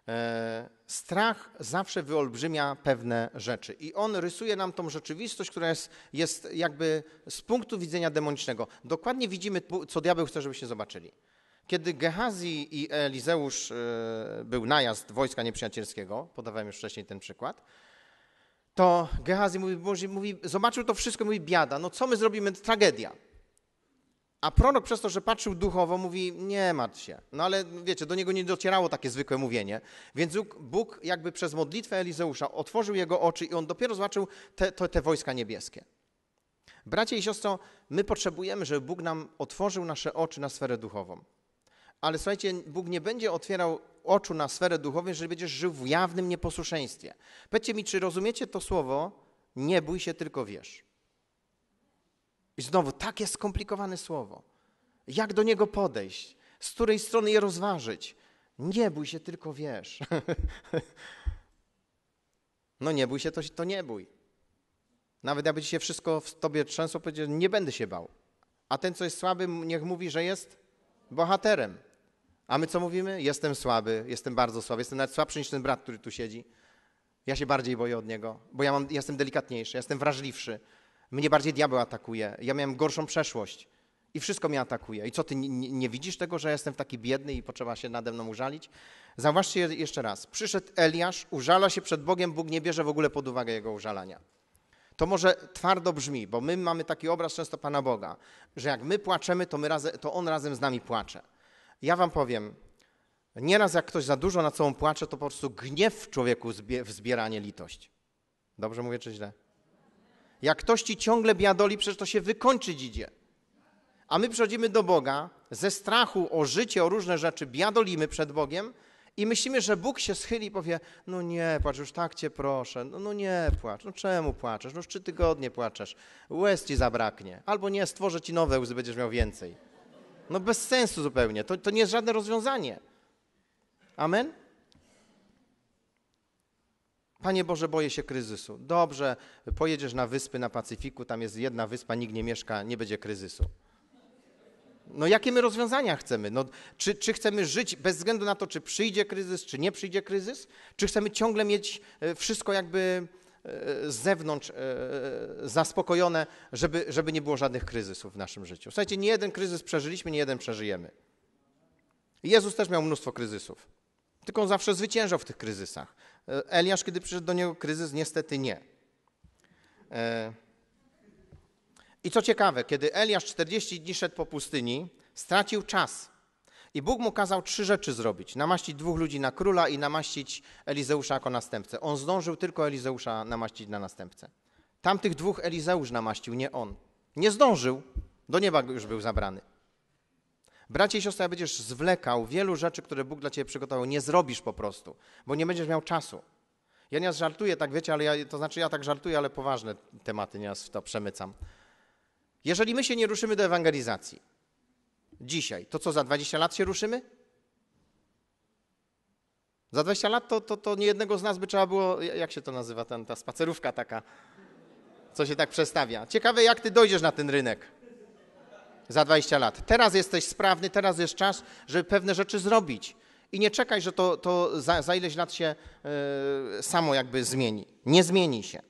E, strach zawsze wyolbrzymia pewne rzeczy i on rysuje nam tą rzeczywistość, która jest, jest jakby z punktu widzenia demonicznego. Dokładnie widzimy, co diabeł chce, żebyście zobaczyli. Kiedy Gehazi i Elizeusz e, był najazd wojska nieprzyjacielskiego, podawałem już wcześniej ten przykład, to Gehazi mówi, mówi, zobaczył to wszystko mówi, biada, no co my zrobimy, tragedia. A prorok przez to, że patrzył duchowo, mówi, nie martw się. No ale wiecie, do niego nie docierało takie zwykłe mówienie. Więc Bóg jakby przez modlitwę Elizeusza otworzył jego oczy i on dopiero zobaczył te, te, te wojska niebieskie. Bracie i siostro, my potrzebujemy, żeby Bóg nam otworzył nasze oczy na sferę duchową. Ale słuchajcie, Bóg nie będzie otwierał oczu na sferę duchową, jeżeli będziesz żył w jawnym nieposłuszeństwie. Powiedzcie mi, czy rozumiecie to słowo? Nie bój się, tylko wiesz. I znowu, takie skomplikowane słowo. Jak do niego podejść? Z której strony je rozważyć? Nie bój się, tylko wiesz. no nie bój się, to, to nie bój. Nawet jakby ci się wszystko w tobie trzęsło, powiedział, nie będę się bał. A ten, co jest słaby, niech mówi, że jest bohaterem. A my co mówimy? Jestem słaby, jestem bardzo słaby, jestem nawet słabszy niż ten brat, który tu siedzi. Ja się bardziej boję od niego, bo ja, mam, jestem delikatniejszy, jestem wrażliwszy, mnie bardziej diabeł atakuje. Ja miałem gorszą przeszłość i wszystko mnie atakuje. I co, ty nie, nie widzisz tego, że jestem taki biedny i potrzeba się nade mną użalić? Zauważcie jeszcze raz. Przyszedł Eliasz, użala się przed Bogiem, Bóg nie bierze w ogóle pod uwagę jego użalania. To może twardo brzmi, bo my mamy taki obraz często Pana Boga, że jak my płaczemy, to, my to On razem z nami płacze. Ja wam powiem, nieraz jak ktoś za dużo na sobą płacze, to po prostu gniew w człowieku wzbiera litość. Dobrze mówię czy źle? Jak ktoś ci ciągle biadoli, przecież to się wykończyć idzie. A my przychodzimy do Boga, ze strachu o życie, o różne rzeczy, biadolimy przed Bogiem i myślimy, że Bóg się schyli i powie, no nie płacz, już tak cię proszę, no, no nie płacz, no czemu płaczesz, no już trzy tygodnie płaczesz, łez ci zabraknie, albo nie, stworzę ci nowe łzy, będziesz miał więcej. No bez sensu zupełnie, to, to nie jest żadne rozwiązanie. Amen? Panie Boże, boję się kryzysu. Dobrze, pojedziesz na wyspy na Pacyfiku, tam jest jedna wyspa, nikt nie mieszka, nie będzie kryzysu. No jakie my rozwiązania chcemy? No, czy, czy chcemy żyć bez względu na to, czy przyjdzie kryzys, czy nie przyjdzie kryzys? Czy chcemy ciągle mieć e, wszystko jakby e, z zewnątrz e, zaspokojone, żeby, żeby nie było żadnych kryzysów w naszym życiu? Słuchajcie, nie jeden kryzys przeżyliśmy, nie jeden przeżyjemy. Jezus też miał mnóstwo kryzysów. Tylko on zawsze zwyciężał w tych kryzysach. E, Eliasz, kiedy przyszedł do niego kryzys, niestety nie. E, I co ciekawe, kiedy Eliasz 40 dni szedł po pustyni, stracił czas. I Bóg mu kazał trzy rzeczy zrobić: namaścić dwóch ludzi na króla i namaścić Elizeusza jako następcę. On zdążył tylko Elizeusza namaścić na następcę. Tamtych dwóch Elizeusz namaścił, nie on. Nie zdążył, do nieba już był zabrany. Bracie i siostra, jak będziesz zwlekał wielu rzeczy, które Bóg dla ciebie przygotował, nie zrobisz po prostu, bo nie będziesz miał czasu. Ja nie żartuję, tak wiecie, ale ja, to znaczy ja tak żartuję, ale poważne tematy nieraz w to przemycam. Jeżeli my się nie ruszymy do ewangelizacji dzisiaj, to co, za 20 lat się ruszymy? Za 20 lat to, to, to nie jednego z nas by trzeba było, jak się to nazywa, ten, ta spacerówka taka, co się tak przestawia. Ciekawe, jak ty dojdziesz na ten rynek za 20 lat. Teraz jesteś sprawny, teraz jest czas, żeby pewne rzeczy zrobić. I nie czekaj, że to, to za, za ileś lat się y, samo jakby zmieni. Nie zmieni się.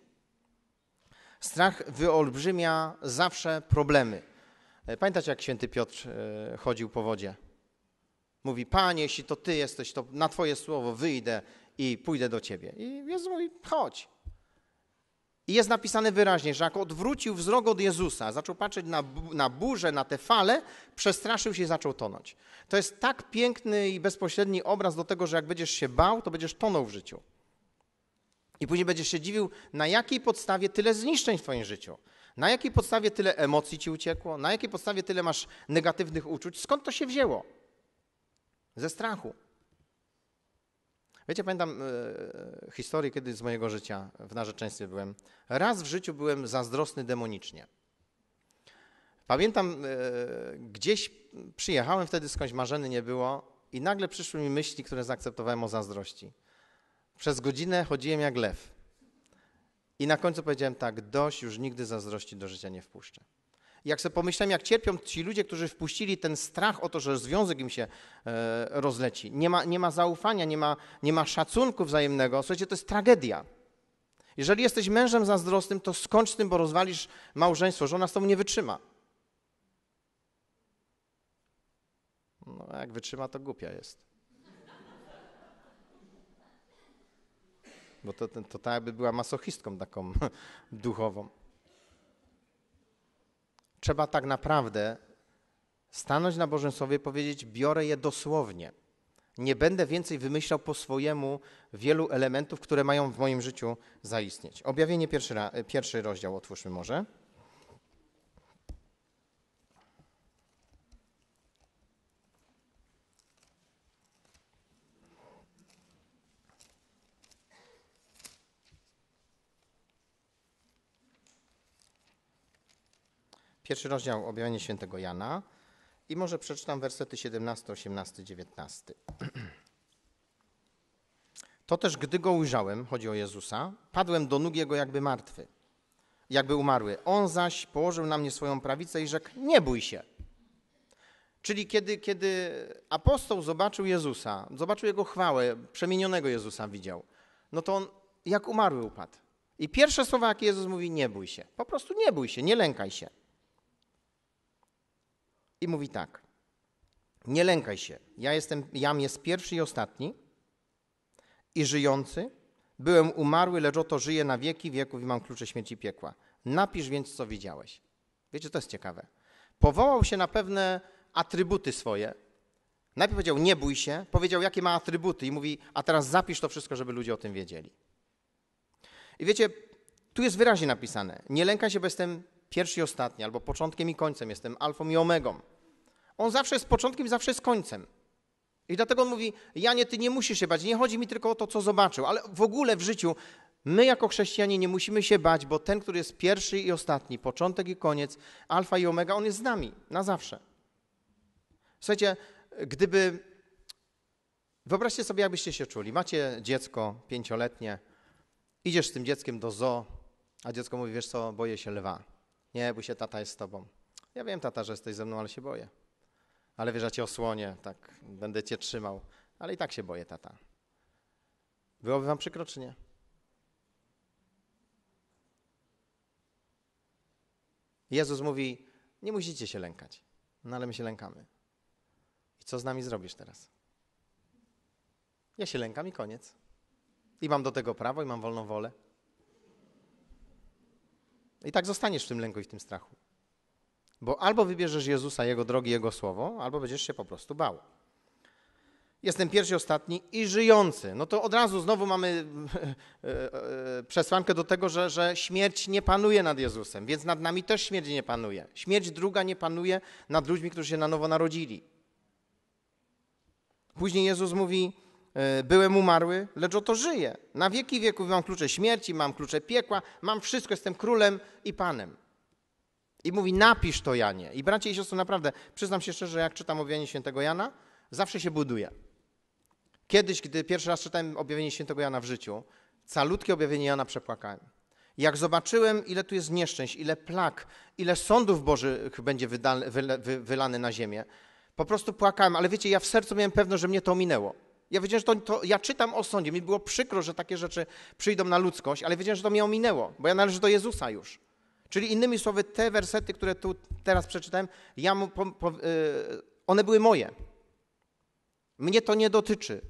Strach wyolbrzymia zawsze problemy. E, pamiętacie, jak święty Piotr y, chodził po wodzie? Mówi, panie, jeśli to ty jesteś, to na twoje słowo wyjdę i pójdę do ciebie. I Jezus mówi, chodź. I jest napisane wyraźnie, że jak odwrócił wzrok od Jezusa, zaczął patrzeć na, na burzę, na te fale, przestraszył się i zaczął tonąć. To jest tak piękny i bezpośredni obraz do tego, że jak będziesz się bał, to będziesz tonął w życiu. I później będziesz się dziwił, na jakiej podstawie tyle zniszczeń w Twoim życiu. Na jakiej podstawie tyle emocji ci uciekło? Na jakiej podstawie tyle masz negatywnych uczuć? Skąd to się wzięło? Ze strachu. Wiecie, pamiętam e, e historię kiedy z mojego życia w narzeczeństwie byłem. Raz w życiu byłem zazdrosny demonicznie. Pamiętam, e, gdzieś przyjechałem wtedy, skądś marzeny nie było i nagle przyszły mi myśli, które zaakceptowałem o zazdrości. Przez godzinę chodziłem jak lew. I na końcu powiedziałem tak, dość, już nigdy zazdrości do życia nie wpuszczę. Jak sobie pomyślałem, jak cierpią ci ludzie, którzy wpuścili ten strach o to, że związek im się e, rozleci. Nie ma, nie ma zaufania, nie ma, nie ma szacunku wzajemnego. Słuchajcie, to jest tragedia. Jeżeli jesteś mężem zazdrosnym, to skończ z tym, bo rozwalisz małżeństwo. Żona z tobą nie wytrzyma. No, jak wytrzyma, to głupia jest. Bo to, to, to tak jakby była masochistką taką duchową trzeba tak naprawdę stanąć na Bożym Słowie i powiedzieć: biorę je dosłownie. Nie będę więcej wymyślał po swojemu wielu elementów, które mają w moim życiu zaistnieć. Objawienie pierwszy, pierwszy rozdział otwórzmy może. Pierwszy rozdział objawienia świętego Jana i może przeczytam wersety 17, 18, 19. To też gdy go ujrzałem, chodzi o Jezusa, padłem do nóg jego jakby martwy, jakby umarły. On zaś położył na mnie swoją prawicę i rzekł: Nie bój się. Czyli kiedy, kiedy apostoł zobaczył Jezusa, zobaczył jego chwałę, przemienionego Jezusa widział, no to on jak umarły upadł. I pierwsze słowa, jakie Jezus mówi, nie bój się. Po prostu nie bój się, nie lękaj się. I mówi tak: Nie lękaj się, ja jestem, jam jest pierwszy i ostatni i żyjący. Byłem umarły, lecz oto żyję na wieki wieków i mam klucze śmierci piekła. Napisz więc, co widziałeś. Wiecie, to jest ciekawe. Powołał się na pewne atrybuty swoje. Najpierw powiedział, nie bój się, powiedział, jakie ma atrybuty i mówi, a teraz zapisz to wszystko, żeby ludzie o tym wiedzieli. I wiecie, tu jest wyraźnie napisane, nie lękaj się, bo jestem pierwszy i ostatni, albo początkiem i końcem, jestem alfą i omegą. On zawsze jest początkiem zawsze jest końcem. I dlatego on mówi, Janie, ty nie musisz się bać, nie chodzi mi tylko o to, co zobaczył, ale w ogóle w życiu my jako chrześcijanie nie musimy się bać, bo ten, który jest pierwszy i ostatni, początek i koniec, alfa i omega, on jest z nami na zawsze. Słuchajcie, gdyby, wyobraźcie sobie, jakbyście się czuli, macie dziecko pięcioletnie, idziesz z tym dzieckiem do zoo, a dziecko mówi, wiesz co, boję się lwa. Nie bój się, tata jest z tobą. Ja wiem, tata, że jesteś ze mną, ale się boję. Ale wiesz, ja cię osłonię, tak, będę cię trzymał. Ale i tak się boję, tata. Byłoby wam przykro, czy nie? Jezus mówi, nie musicie się lękać. No ale my się lękamy. I co z nami zrobisz teraz? Ja się lękam i koniec. I mam do tego prawo, i mam wolną wolę. I tak zostaniesz w tym lęku i w tym strachu. Bo albo wybierzesz Jezusa, Jego drogi, Jego słowo, albo będziesz się po prostu bał. Jestem pierwszy, ostatni i żyjący. No to od razu znowu mamy e, e, przesłankę do tego, że, że śmierć nie panuje nad Jezusem, więc nad nami też śmierć nie panuje. Śmierć druga nie panuje nad ludźmi, którzy się na nowo narodzili. Później Jezus mówi, E, byłem umarły, lecz oto żyję. Na wieki wieków mam klucze śmierci, mam klucze piekła, mam wszystko, jestem królem i panem. I mówi, napisz to Janie. I bracie i siostry, naprawdę, przyznam się szczerze, jak czytam objawienie świętego Jana, zawsze się buduje. Kiedyś, gdy pierwszy raz czytałem objawienie świętego Jana w życiu, calutkie objawienie Jana przepłakałem. Jak zobaczyłem, ile tu jest nieszczęść, ile plag, ile sądów bożych będzie wylane na ziemię, po prostu płakałem, ale wiecie, ja w sercu miałem pewność, że mnie to ominęło ja wiedziałem, że to, to, ja czytam o sądzie, mi było przykro, że takie rzeczy przyjdą na ludzkość, ale wiedziałem, że to mnie ominęło, bo ja należę do Jezusa już. Czyli innymi słowy, te wersety, które tu teraz przeczytałem, ja mu, po, po, y, one były moje. Mnie to nie dotyczy,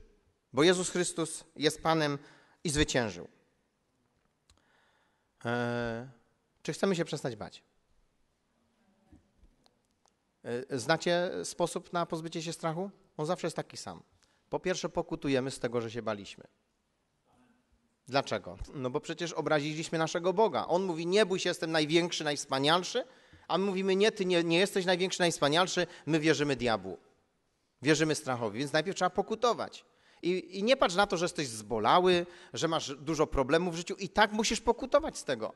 bo Jezus Chrystus jest Panem i zwyciężył. Eee, czy chcemy się przestać bać? Eee, znacie sposób na pozbycie się strachu? On zawsze jest taki sam. Po pierwsze, pokutujemy z tego, że się baliśmy. Dlaczego? No bo przecież obraziliśmy naszego Boga. On mówi: Nie bój się, jestem największy, najwspanialszy, a my mówimy: Nie, ty nie, nie jesteś największy, najwspanialszy, my wierzymy diabłu. Wierzymy strachowi, więc najpierw trzeba pokutować. I, I nie patrz na to, że jesteś zbolały, że masz dużo problemów w życiu, i tak musisz pokutować z tego.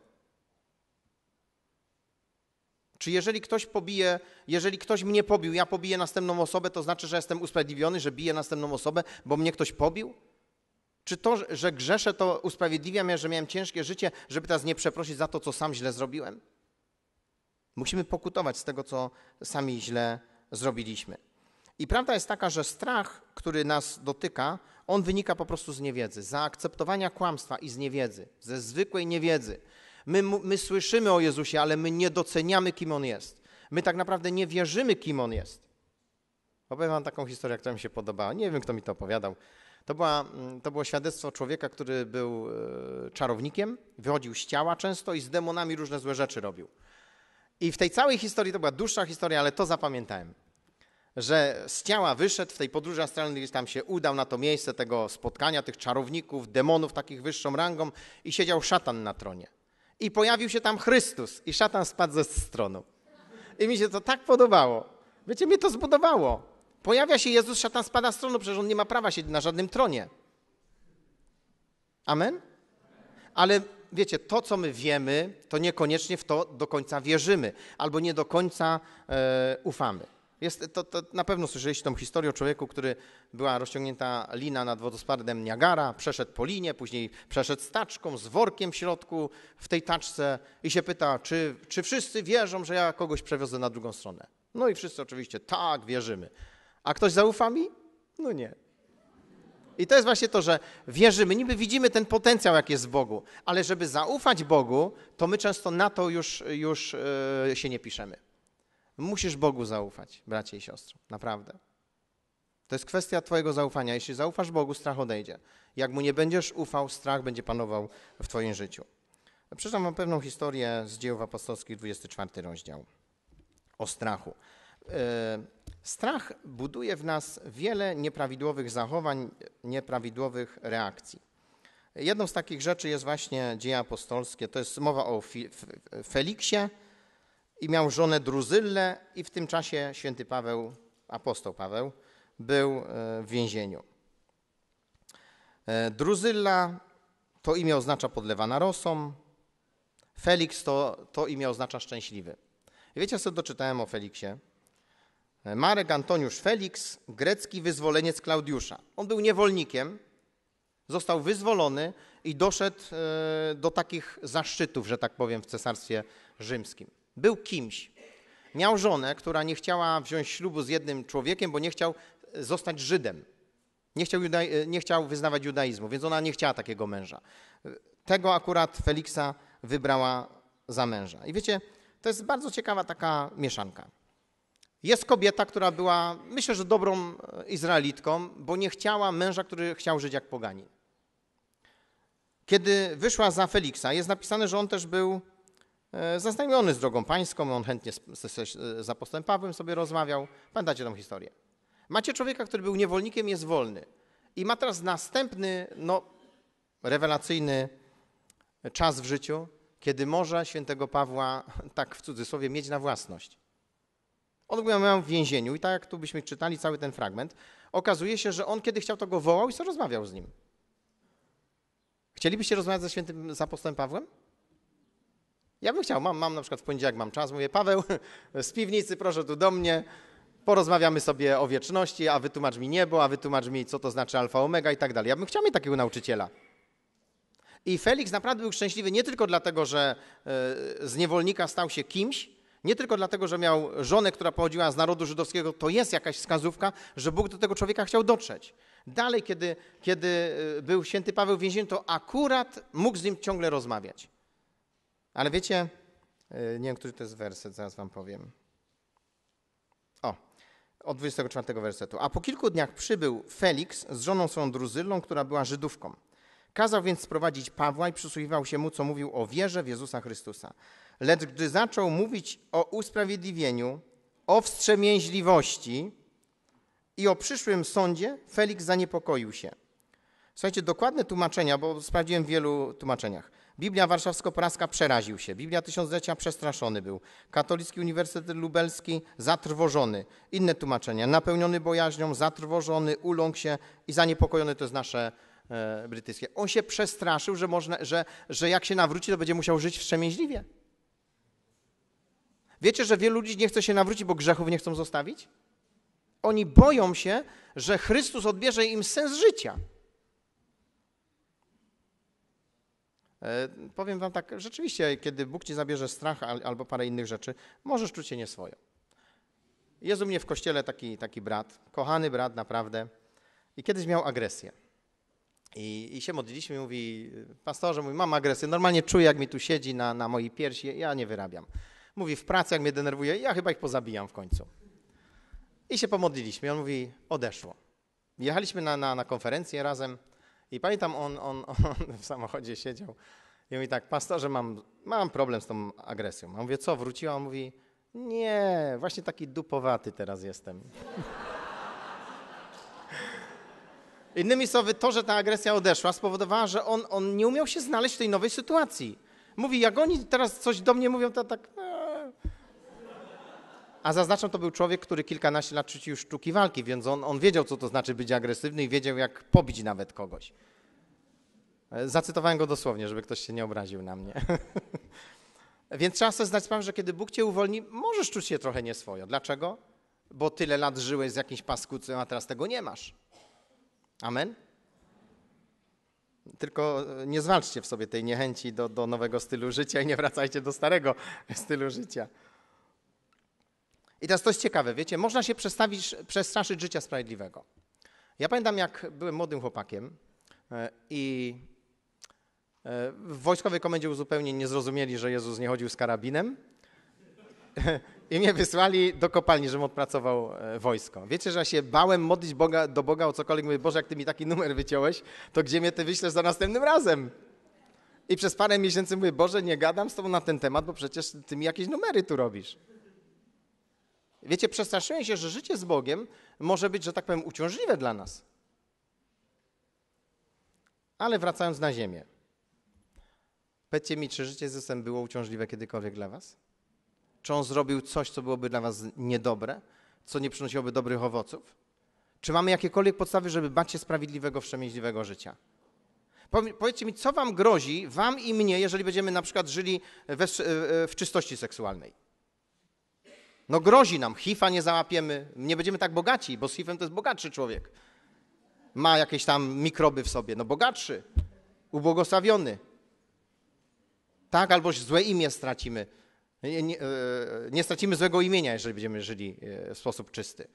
Czy jeżeli ktoś pobije, jeżeli ktoś mnie pobił, ja pobiję następną osobę, to znaczy, że jestem usprawiedliwiony, że biję następną osobę, bo mnie ktoś pobił? Czy to, że grzeszę, to usprawiedliwia mnie, że miałem ciężkie życie, żeby teraz nie przeprosić za to, co sam źle zrobiłem? Musimy pokutować z tego, co sami źle zrobiliśmy. I prawda jest taka, że strach, który nas dotyka, on wynika po prostu z niewiedzy, zaakceptowania kłamstwa i z niewiedzy, ze zwykłej niewiedzy. My, my słyszymy o Jezusie, ale my nie doceniamy, kim On jest. My tak naprawdę nie wierzymy, kim On jest. Opowiem wam taką historię, która mi się podobała. Nie wiem, kto mi to opowiadał. To, była, mm, to było świadectwo człowieka, który był e, czarownikiem, wychodził z ciała często i z demonami różne złe rzeczy robił. I w tej całej historii, to była dłuższa historia, ale to zapamiętałem, że z ciała wyszedł w tej podróży astralnej, tam się udał na to miejsce tego spotkania tych czarowników, demonów takich wyższą rangą i siedział szatan na tronie i pojawił się tam Chrystus i szatan spadł ze strony. I mi się to tak podobało. Wiecie, mnie to zbudowało. Pojawia się Jezus, szatan spada z tronu, przecież on nie ma prawa siedzieć na żadnym tronie. Amen? Ale wiecie, to co my wiemy, to niekoniecznie w to do końca wierzymy albo nie do końca e, ufamy. Jest, to, to, na pewno słyszeliście tą historię o człowieku, który była rozciągnięta lina nad wodospadem Niagara, przeszedł po linie, później przeszedł staczką z workiem w środku w tej taczce i się pyta, czy, czy wszyscy wierzą, że ja kogoś przewiozę na drugą stronę. No i wszyscy oczywiście, tak, wierzymy. A ktoś zaufa mi? No nie. I to jest właśnie to, że wierzymy, niby widzimy ten potencjał, jak jest w Bogu, ale żeby zaufać Bogu, to my często na to już, już e, się nie piszemy. Musisz Bogu zaufać, bracie i siostro, naprawdę. To jest kwestia Twojego zaufania. Jeśli zaufasz Bogu, strach odejdzie. Jak mu nie będziesz ufał, strach będzie panował w Twoim życiu. Przeczytam Wam pewną historię z dziejów apostolskich, 24 rozdział o strachu. E, strach buduje w nas wiele nieprawidłowych zachowań, nieprawidłowych reakcji. Jedną z takich rzeczy jest właśnie dzieje apostolskie. To jest mowa o Feliksie i miał żonę Druzyllę i w tym czasie święty Paweł, apostoł Paweł, był e, w więzieniu. E, Druzylla to imię oznacza podlewana rosą, Felix to, to imię oznacza szczęśliwy. Wiecie, co doczytałem o Feliksie? E, Marek Antoniusz Felix, grecki wyzwoleniec Klaudiusza. On był niewolnikiem, został wyzwolony i doszedł do takich zaszczytów, że tak powiem, w cesarstwie rzymskim. Był kimś. Miał żonę, która nie chciała wziąć ślubu z jednym człowiekiem, bo nie chciał e, zostać Żydem. Nie chciał, e, nie chciał wyznawać judaizmu, więc ona nie chciała takiego męża. E, tego akurat Feliksa wybrała za męża. I wiecie, to jest bardzo ciekawa taka mieszanka. Jest kobieta, która była, myślę, że dobrą Izraelitką, bo nie chciała męża, który chciał żyć jak poganin. Kiedy wyszła za Feliksa, jest napisane, że on też był E, zaznajomiony z drogą pańską, on chętnie z, apostołem Pawłem sobie rozmawiał. Pamiętacie tą historię. Macie człowieka, który był niewolnikiem, jest wolny. I ma teraz następny, no, rewelacyjny czas w życiu, kiedy może świętego Pawła, tak w cudzysłowie, mieć na własność. On go miał w więzieniu i tak jak tu byśmy czytali cały ten fragment, okazuje się, że on kiedy chciał, to go wołał i co rozmawiał z nim. Chcielibyście rozmawiać ze świętym, z apostołem Pawłem? Ja bym chciał, mam, mam na przykład w poniedziałek mam czas, mówię, Paweł, z piwnicy proszę tu do mnie, porozmawiamy sobie o wieczności, a wytłumacz mi niebo, a wytłumacz mi, co to znaczy alfa, omega i tak dalej. Ja bym chciał mieć takiego nauczyciela. I Felix naprawdę był szczęśliwy nie tylko dlatego, że e, z niewolnika stał się kimś, nie tylko dlatego, że miał żonę, która pochodziła z narodu żydowskiego, to jest jakaś wskazówka, że Bóg do tego człowieka chciał dotrzeć. Dalej, kiedy, kiedy e, był święty Paweł w więzieniu, to akurat mógł z nim ciągle rozmawiać. Ale wiecie, y, nie wiem, który to jest werset, zaraz wam powiem. O, od 24 wersetu. A po kilku dniach przybył Felix z żoną swoją druzylą, która była Żydówką. Kazał więc sprowadzić Pawła i przysłuchiwał się mu, co mówił o wierze w Jezusa Chrystusa. Lecz gdy zaczął mówić o usprawiedliwieniu, o wstrzemięźliwości i o przyszłym sądzie, Felix zaniepokoił się. Słuchajcie, dokładne tłumaczenia, bo sprawdziłem w wielu tłumaczeniach – Biblia Warszawsko-Praska przeraził się, Biblia Tysiąclecia przestraszony był, Katolicki Uniwersytet Lubelski zatrwożony, inne tłumaczenia, napełniony bojaźnią, zatrwożony, uląkł się i zaniepokojony, to jest nasze e, brytyjskie. On się przestraszył, że, można, że, że jak się nawróci, to będzie musiał żyć wstrzemięźliwie. Wiecie, że wielu ludzi nie chce się nawrócić, bo grzechów nie chcą zostawić? Oni boją się, że Chrystus odbierze im sens życia. E, powiem wam tak, rzeczywiście, kiedy Bóg ci zabierze strach albo parę innych rzeczy, możesz czuć się nieswojo. Jest u mnie w kościele taki, taki brat, kochany brat naprawdę, i kiedyś miał agresję. I, I się modliliśmy mówi, pastorze, mówi, mam agresję, normalnie czuję, jak mi tu siedzi na, na mojej piersi, ja nie wyrabiam. Mówi, w pracy, jak mnie denerwuje, ja chyba ich pozabijam w końcu. I się pomodliliśmy. on mówi, odeszło. Jechaliśmy na, na, na konferencję razem i pamiętam, on, on, on w samochodzie siedział i mówi tak, pastorze, mam, mam problem z tą agresją. A mówię, co, wróciła? On mówi, nie, właśnie taki dupowaty teraz jestem. Innymi słowy, to, że ta agresja odeszła, spowodowała, że on, on nie umiał się znaleźć w tej nowej sytuacji. Mówi, jak oni teraz coś do mnie mówią, to tak, e, a zaznaczam, to był człowiek, który kilkanaście lat czycił sztuki walki, więc on, on wiedział, co to znaczy być agresywny i wiedział, jak pobić nawet kogoś. E, zacytowałem go dosłownie, żeby ktoś się nie obraził na mnie. Więc trzeba sobie zdać sprawę, że kiedy Bóg cię uwolni, możesz czuć się trochę nieswojo. Dlaczego? Bo tyle lat żyłeś z jakimś paskucem, a teraz tego nie masz. Amen? Tylko e, nie zwalczcie w sobie tej niechęci do, do nowego stylu życia i nie wracajcie do starego stylu życia. I teraz to jest ciekawe, wiecie, można się przestraszyć życia sprawiedliwego. Ja pamiętam, jak byłem młodym chłopakiem e, i e, w wojskowej komendzie uzupełnień nie zrozumieli, że Jezus nie chodził z karabinem i mnie wysłali do kopalni, żebym odpracował e, wojsko. Wiecie, że ja się bałem modlić Boga, do Boga o cokolwiek. Mówię, Boże, jak Ty mi taki numer wyciąłeś, to gdzie mnie Ty wyślesz za następnym razem? I przez parę miesięcy mówię, Boże, nie gadam z Tobą na ten temat, bo przecież Ty mi jakieś numery tu robisz. Wiecie, przestraszyłem się, że życie z Bogiem może być, że tak powiem, uciążliwe dla nas. Ale wracając na ziemię. Powiedzcie mi, czy życie z Jezusem było uciążliwe kiedykolwiek dla was? Czy On zrobił coś, co byłoby dla was niedobre? Co nie przynosiłoby dobrych owoców? Czy mamy jakiekolwiek podstawy, żeby bać się sprawiedliwego, wstrzemięźliwego życia? Powiedzcie mi, co wam grozi, wam i mnie, jeżeli będziemy na przykład żyli we, w czystości seksualnej? No grozi nam, HIFA nie załapiemy, nie będziemy tak bogaci, bo z HIFem to jest bogatszy człowiek. Ma jakieś tam mikroby w sobie, no bogatszy, ubłogosławiony. Tak, albo złe imię stracimy. Nie, nie, e, nie, stracimy złego imienia, jeżeli będziemy żyli e, w sposób czysty.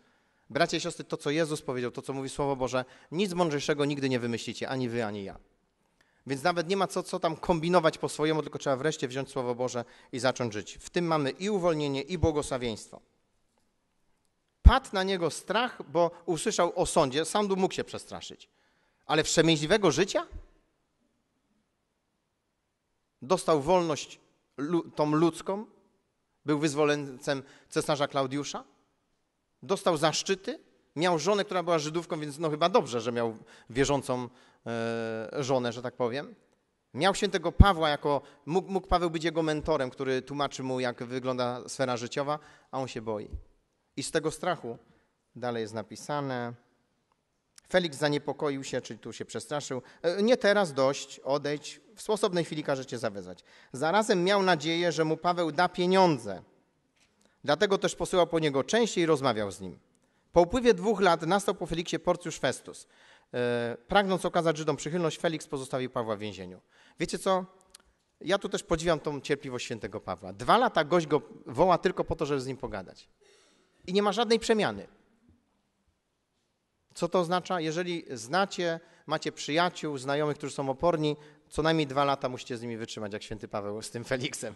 Bracie i siostry, to co Jezus powiedział, to co mówi Słowo Boże, nic mądrzejszego nigdy nie wymyślicie, ani wy, ani ja. Więc nawet nie ma co, co tam kombinować po swojemu, tylko trzeba wreszcie wziąć Słowo Boże i zacząć żyć. W tym mamy i uwolnienie, i błogosławieństwo. Padł na niego strach, bo usłyszał o sądzie. Sądu mógł się przestraszyć. Ale wstrzemięźliwego życia? Dostał wolność tą ludzką? Był wyzwolencem cesarza Klaudiusza? Dostał zaszczyty? Miał żonę, która była Żydówką, więc no chyba dobrze, że miał wierzącą E, żonę, że tak powiem. Miał świętego Pawła jako, mógł, mógł Paweł być jego mentorem, który tłumaczy mu, jak wygląda sfera życiowa, a on się boi. I z tego strachu, dalej jest napisane, Felix zaniepokoił się, czyli tu się przestraszył. E, nie teraz, dość, odejdź, w sposobnej chwili każecie cię zawezwać. Zarazem miał nadzieję, że mu Paweł da pieniądze. Dlatego też posyłał po niego częściej i rozmawiał z nim. Po upływie dwóch lat nastał po Feliksie Porcjusz Festus. E, pragnąc okazać Żydom przychylność, Felix pozostawił Pawła w więzieniu. Wiecie co? Ja tu też podziwiam tą cierpliwość świętego Pawła. Dwa lata gość go woła tylko po to, żeby z nim pogadać. I nie ma żadnej przemiany. Co to oznacza? Jeżeli znacie, macie przyjaciół, znajomych, którzy są oporni, co najmniej dwa lata musicie z nimi wytrzymać, jak święty Paweł z tym Feliksem.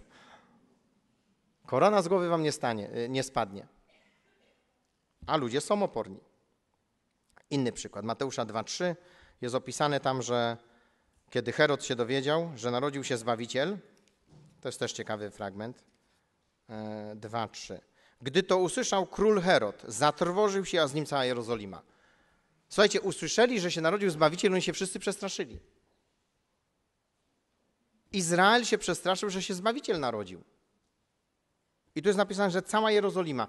Korona z głowy wam nie, stanie, e, nie spadnie. A ludzie są oporni. Inny przykład, Mateusza 2:3 jest opisane tam, że kiedy Herod się dowiedział, że narodził się Zbawiciel, to jest też ciekawy fragment, 2:3. E, Gdy to usłyszał król Herod, zatrwożył się, a z nim cała Jerozolima. Słuchajcie, usłyszeli, że się narodził Zbawiciel, oni się wszyscy przestraszyli. Izrael się przestraszył, że się Zbawiciel narodził. I tu jest napisane, że cała Jerozolima.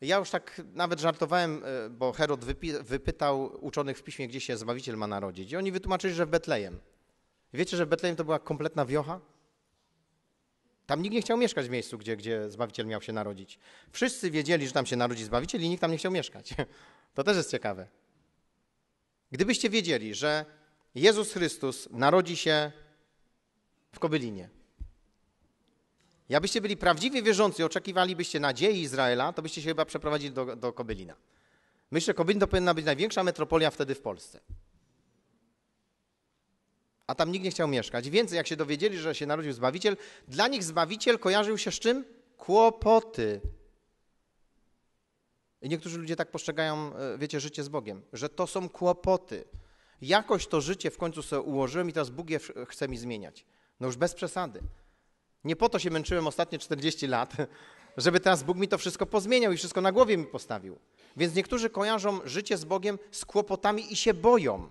Ja już tak nawet żartowałem, e, bo Herod wypytał uczonych w piśmie, gdzie się Zbawiciel ma narodzić. I oni wytłumaczyli, że w Betlejem. Wiecie, że Betlejem to była kompletna wiocha? Tam nikt nie chciał mieszkać w miejscu, gdzie, gdzie Zbawiciel miał się narodzić. Wszyscy wiedzieli, że tam się narodzi Zbawiciel i nikt tam nie chciał mieszkać. To też jest ciekawe. Gdybyście wiedzieli, że Jezus Chrystus narodzi się w Kobylinie, Jakbyście byli prawdziwie wierzący i oczekiwalibyście nadziei Izraela, to byście się chyba przeprowadzili do, do Kobylina. Myślę, że Kobylin to powinna być największa metropolia wtedy w Polsce. A tam nikt nie chciał mieszkać. Więcej, jak się dowiedzieli, że się narodził Zbawiciel, dla nich Zbawiciel kojarzył się z czym? Kłopoty. I niektórzy ludzie tak postrzegają, e, wiecie, życie z Bogiem, że to są kłopoty. Jakoś to życie w końcu sobie ułożyłem i teraz Bóg je chce mi zmieniać. No już bez przesady. Nie po to się męczyłem ostatnie 40 lat, żeby teraz Bóg mi to wszystko pozmieniał i wszystko na głowie mi postawił. Więc niektórzy kojarzą życie z Bogiem z kłopotami i się boją.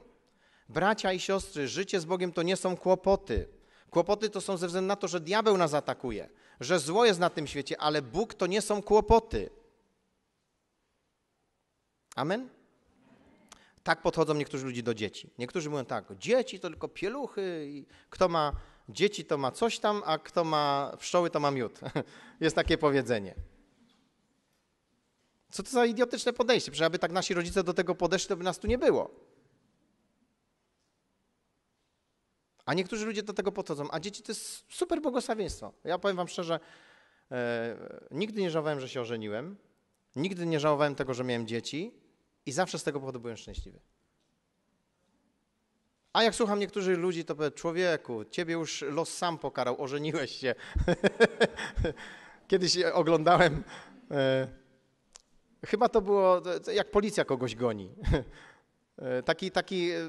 Bracia i siostry, życie z Bogiem to nie są kłopoty. Kłopoty to są ze względu na to, że diabeł nas atakuje, że zło jest na tym świecie, ale Bóg to nie są kłopoty. Amen? Tak podchodzą niektórzy ludzie do dzieci. Niektórzy mówią tak, dzieci to tylko pieluchy i kto ma dzieci to ma coś tam, a kto ma wszczoły, to ma miód. Jest takie powiedzenie. Co to za idiotyczne podejście? Przecież aby tak nasi rodzice do tego podeszli, to by nas tu nie było. A niektórzy ludzie do tego podchodzą. A dzieci to jest super błogosławieństwo. Ja powiem wam szczerze, e, nigdy nie żałowałem, że się ożeniłem. Nigdy nie żałowałem tego, że miałem dzieci. I zawsze z tego powodu byłem szczęśliwy. A jak słucham niektórych ludzi, to powiem, człowieku, ciebie już los sam pokarał, ożeniłeś się. Kiedyś oglądałem, e, chyba to było, jak policja kogoś goni. E, taki, taki, e, e,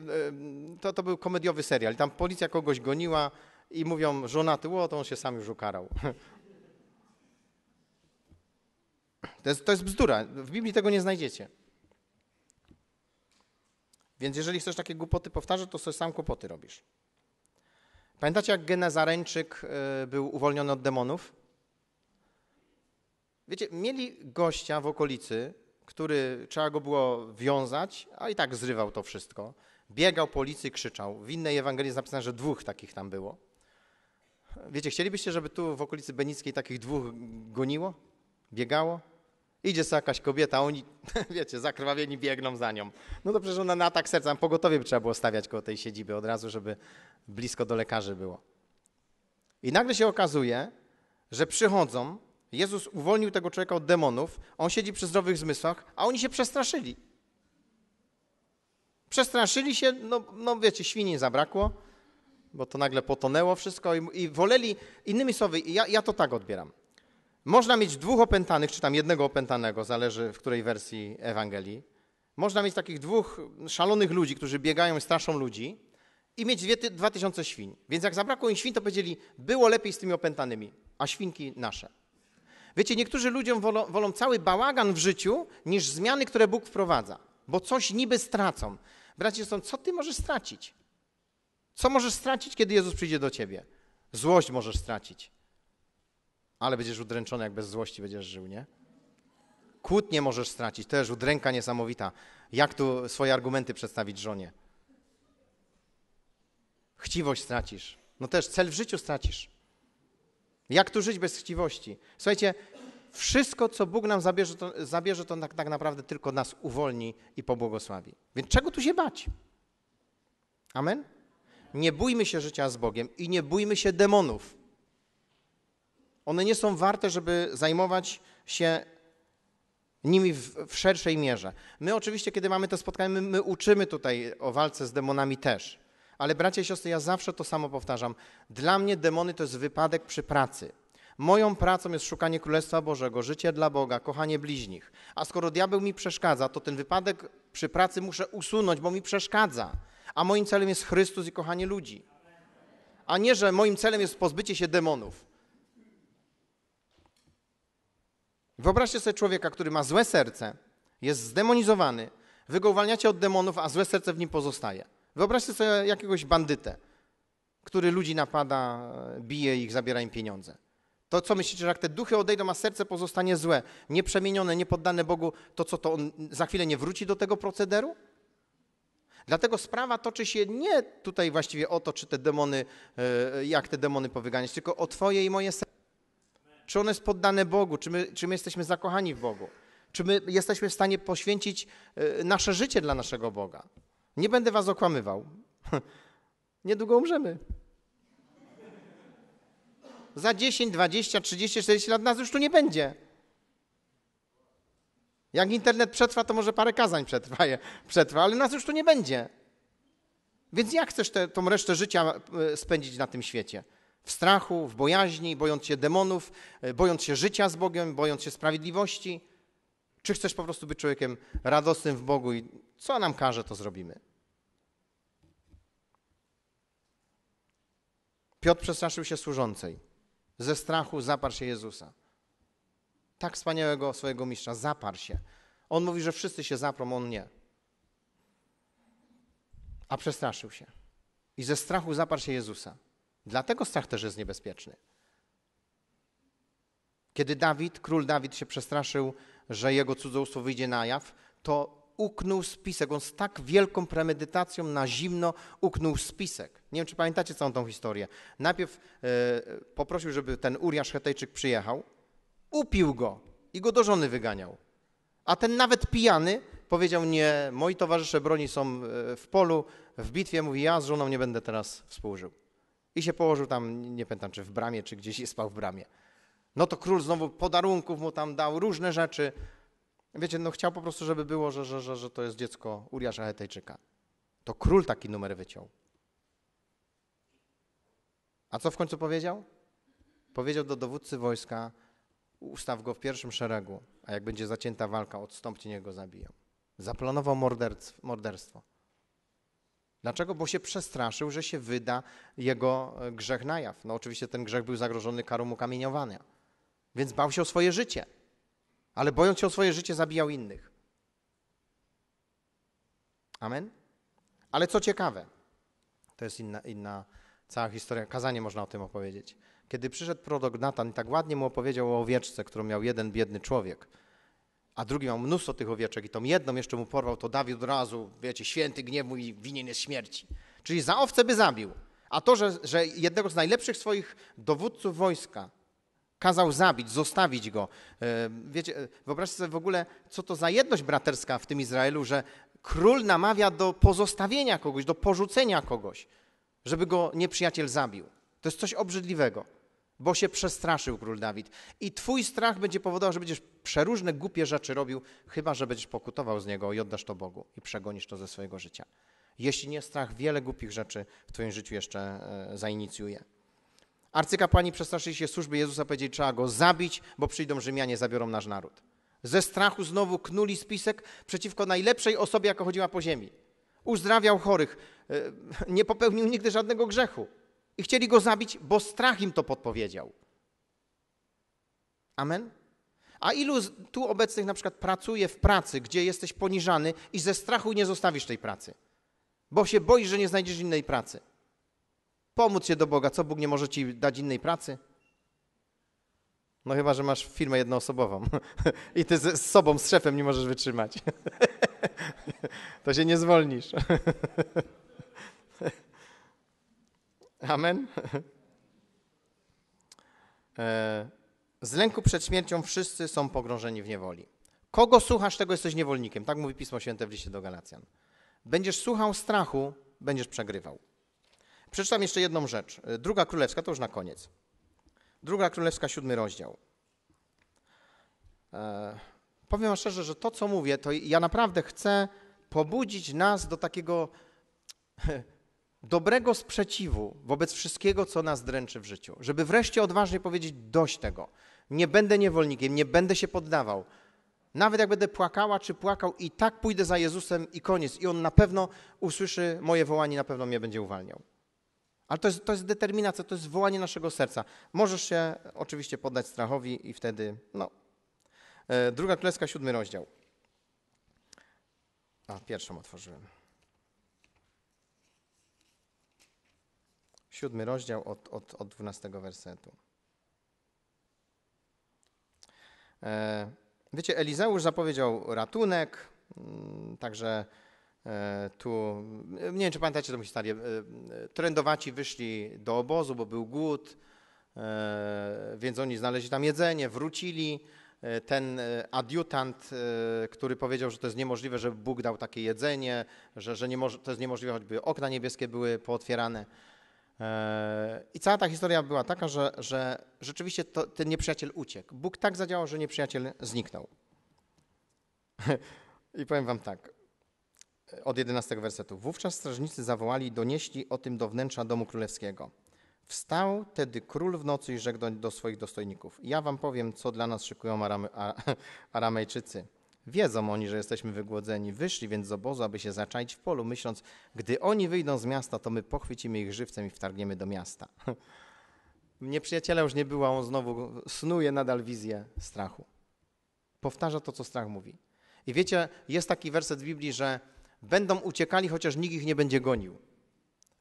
to, to był komediowy serial. I tam policja kogoś goniła i mówią, żonaty, o, to on się sam już ukarał. To jest, to jest bzdura. W Biblii tego nie znajdziecie. Więc jeżeli chcesz takie głupoty powtarzać, to sobie sam kłopoty robisz. Pamiętacie, jak Genezareńczyk e, był uwolniony od demonów? Wiecie, mieli gościa w okolicy, który trzeba go było wiązać, a i tak zrywał to wszystko. Biegał po ulicy, krzyczał. W innej Ewangelii jest napisane, że dwóch takich tam było. Wiecie, chcielibyście, żeby tu w okolicy Benickiej takich dwóch goniło? Biegało? Idzie sobie jakaś kobieta, oni, wiecie, zakrwawieni biegną za nią. No to przecież ona na atak serca, pogotowie by trzeba było stawiać koło tej siedziby od razu, żeby blisko do lekarzy było. I nagle się okazuje, że przychodzą, Jezus uwolnił tego człowieka od demonów, on siedzi przy zdrowych zmysłach, a oni się przestraszyli. Przestraszyli się, no, no wiecie, świni zabrakło, bo to nagle potonęło wszystko i, i woleli, innymi słowy, ja, ja to tak odbieram. Można mieć dwóch opętanych, czy tam jednego opętanego, zależy w której wersji Ewangelii. Można mieć takich dwóch szalonych ludzi, którzy biegają i straszą ludzi i mieć dwie, dwa tysiące świń. Więc jak zabrakło im świń, to powiedzieli, było lepiej z tymi opętanymi, a świnki nasze. Wiecie, niektórzy ludziom wolą, wolą cały bałagan w życiu, niż zmiany, które Bóg wprowadza, bo coś niby stracą. Bracie, są, co ty możesz stracić? Co możesz stracić, kiedy Jezus przyjdzie do ciebie? Złość możesz stracić ale będziesz udręczony, jak bez złości będziesz żył, nie? Kłótnie możesz stracić, też udręka niesamowita. Jak tu swoje argumenty przedstawić żonie? Chciwość stracisz. No też cel w życiu stracisz. Jak tu żyć bez chciwości? Słuchajcie, wszystko, co Bóg nam zabierze, to, zabierze, to tak, tak naprawdę tylko nas uwolni i pobłogosławi. Więc czego tu się bać? Amen? Nie bójmy się życia z Bogiem i nie bójmy się demonów. One nie są warte, żeby zajmować się nimi w, w szerszej mierze. My oczywiście, kiedy mamy te spotkania, my, my uczymy tutaj o walce z demonami też. Ale bracia i siostry, ja zawsze to samo powtarzam. Dla mnie demony to jest wypadek przy pracy. Moją pracą jest szukanie Królestwa Bożego, życie dla Boga, kochanie bliźnich. A skoro diabeł mi przeszkadza, to ten wypadek przy pracy muszę usunąć, bo mi przeszkadza. A moim celem jest Chrystus i kochanie ludzi. A nie, że moim celem jest pozbycie się demonów. Wyobraźcie sobie człowieka, który ma złe serce, jest zdemonizowany, wy go uwalniacie od demonów, a złe serce w nim pozostaje. Wyobraźcie sobie jakiegoś bandytę, który ludzi napada, bije ich, zabiera im pieniądze. To co myślicie, że jak te duchy odejdą, a serce pozostanie złe, nieprzemienione, niepoddane Bogu, to co, to on za chwilę nie wróci do tego procederu? Dlatego sprawa toczy się nie tutaj właściwie o to, czy te demony, e, jak te demony powyganiać, tylko o Twoje i moje serce czy ono jest poddane Bogu, czy my, czy my jesteśmy zakochani w Bogu, czy my jesteśmy w stanie poświęcić e, nasze życie dla naszego Boga. Nie będę was okłamywał. Niedługo umrzemy. Za 10, 20, 30, 40 lat nas już tu nie będzie. Jak internet przetrwa, to może parę kazań przetrwa, przetrwa ale nas już tu nie będzie. Więc jak chcesz tę resztę życia e, spędzić na tym świecie? w strachu, w bojaźni, bojąc się demonów, e, bojąc się życia z Bogiem, bojąc się sprawiedliwości? Czy chcesz po prostu być człowiekiem radosnym w Bogu i co nam każe, to zrobimy? Piotr przestraszył się służącej. Ze strachu zaparł się Jezusa. Tak wspaniałego swojego mistrza, zaparł się. On mówi, że wszyscy się zaprą, on nie. A przestraszył się. I ze strachu zaparł się Jezusa. Dlatego strach też jest niebezpieczny. Kiedy Dawid, król Dawid się przestraszył, że jego cudzołóstwo wyjdzie na jaw, to uknął spisek. On z tak wielką premedytacją na zimno uknął spisek. Nie wiem, czy pamiętacie całą tą historię. Najpierw yy, poprosił, żeby ten Uriasz Hetejczyk przyjechał, upił go i go do żony wyganiał. A ten nawet pijany powiedział, nie, moi towarzysze broni są e, w polu, w bitwie, mówi, ja z żoną nie będę teraz współżył. I się położył tam, nie pamiętam, czy w bramie, czy gdzieś spał w bramie. No to król znowu podarunków mu tam dał, różne rzeczy. Wiecie, no chciał po prostu, żeby było, że, że, że, że to jest dziecko Uriasza Hetejczyka. To król taki numer wyciął. A co w końcu powiedział? Powiedział do dowódcy wojska, ustaw go w pierwszym szeregu, a jak będzie zacięta walka, odstąpcie, niech go zabiją. Zaplanował morderstwo. Dlaczego? Bo się przestraszył, że się wyda jego e, grzech na jaw. No oczywiście ten grzech był zagrożony karą ukamieniowania, więc bał się o swoje życie. Ale bojąc się o swoje życie, zabijał innych. Amen? Ale co ciekawe, to jest inna, inna cała historia, kazanie można o tym opowiedzieć. Kiedy przyszedł prorok Natan i tak ładnie mu opowiedział o owieczce, którą miał jeden biedny człowiek – a drugi miał mnóstwo tych owieczek i tą jedną jeszcze mu porwał, to Dawid od razu, wiecie, święty gniew mówi, winien jest śmierci. Czyli za owce by zabił. A to, że, że jednego z najlepszych swoich dowódców wojska kazał zabić, zostawić go. E, wiecie, e, wyobraźcie sobie w ogóle, co to za jedność braterska w tym Izraelu, że król namawia do pozostawienia kogoś, do porzucenia kogoś, żeby go nieprzyjaciel zabił. To jest coś obrzydliwego bo się przestraszył król Dawid. I twój strach będzie powodował, że będziesz przeróżne głupie rzeczy robił, chyba że będziesz pokutował z niego i oddasz to Bogu i przegonisz to ze swojego życia. Jeśli nie strach, wiele głupich rzeczy w twoim życiu jeszcze e, zainicjuje. Arcykapłani przestraszyli się służby Jezusa, powiedzieli, trzeba go zabić, bo przyjdą Rzymianie, zabiorą nasz naród. Ze strachu znowu knuli spisek przeciwko najlepszej osobie, jaka chodziła po ziemi. Uzdrawiał chorych, e, nie popełnił nigdy żadnego grzechu i chcieli go zabić, bo strach im to podpowiedział. Amen? A ilu tu obecnych na przykład pracuje w pracy, gdzie jesteś poniżany i ze strachu nie zostawisz tej pracy, bo się boisz, że nie znajdziesz innej pracy? Pomóc się do Boga, co Bóg nie może ci dać innej pracy? No chyba, że masz firmę jednoosobową i ty z, z sobą, z szefem nie możesz wytrzymać. to się nie zwolnisz. Amen. E, z lęku przed śmiercią wszyscy są pogrążeni w niewoli. Kogo słuchasz, tego jesteś niewolnikiem. Tak mówi Pismo Święte w liście do Galacjan. Będziesz słuchał strachu, będziesz przegrywał. Przeczytam jeszcze jedną rzecz. E, druga Królewska, to już na koniec. Druga Królewska, siódmy rozdział. E, powiem wam szczerze, że to, co mówię, to ja naprawdę chcę pobudzić nas do takiego dobrego sprzeciwu wobec wszystkiego, co nas dręczy w życiu, żeby wreszcie odważnie powiedzieć: dość tego. Nie będę niewolnikiem, nie będę się poddawał. Nawet jak będę płakała czy płakał, i tak pójdę za Jezusem i koniec. I on na pewno usłyszy moje wołanie, na pewno mnie będzie uwalniał. Ale to jest, to jest determinacja, to jest wołanie naszego serca. Możesz się oczywiście poddać strachowi i wtedy, no. E, druga Królewska, siódmy rozdział. A, pierwszą otworzyłem. siódmy rozdział od, od, od 12 wersetu. E, wiecie, Elizeusz zapowiedział ratunek, mm, także e, tu, nie wiem czy pamiętacie tą historię, e, trendowaci wyszli do obozu, bo był głód, więc oni znaleźli tam jedzenie, wrócili. Ten adiutant, który powiedział, że to jest niemożliwe, żeby Bóg dał takie jedzenie, że, że nie to jest niemożliwe, choćby okna niebieskie były pootwierane, E, I cała ta historia była taka, że, że rzeczywiście to, ten nieprzyjaciel uciekł. Bóg tak zadziałał, że nieprzyjaciel zniknął. I powiem wam tak, od 11 wersetu. Wówczas strażnicy zawołali, donieśli o tym do wnętrza domu królewskiego. Wstał tedy król w nocy i rzekł do, do swoich dostojników: Ja wam powiem, co dla nas szykują Aramejczycy. Wiedzą oni, że jesteśmy wygłodzeni. Wyszli więc z obozu, aby się zaczaić w polu, myśląc, gdy oni wyjdą z miasta, to my pochwycimy ich żywcem i wtargniemy do miasta. Mnie przyjaciela już nie było, on znowu snuje nadal wizję strachu. Powtarza to, co strach mówi. I wiecie, jest taki werset w Biblii, że będą uciekali, chociaż nikt ich nie będzie gonił.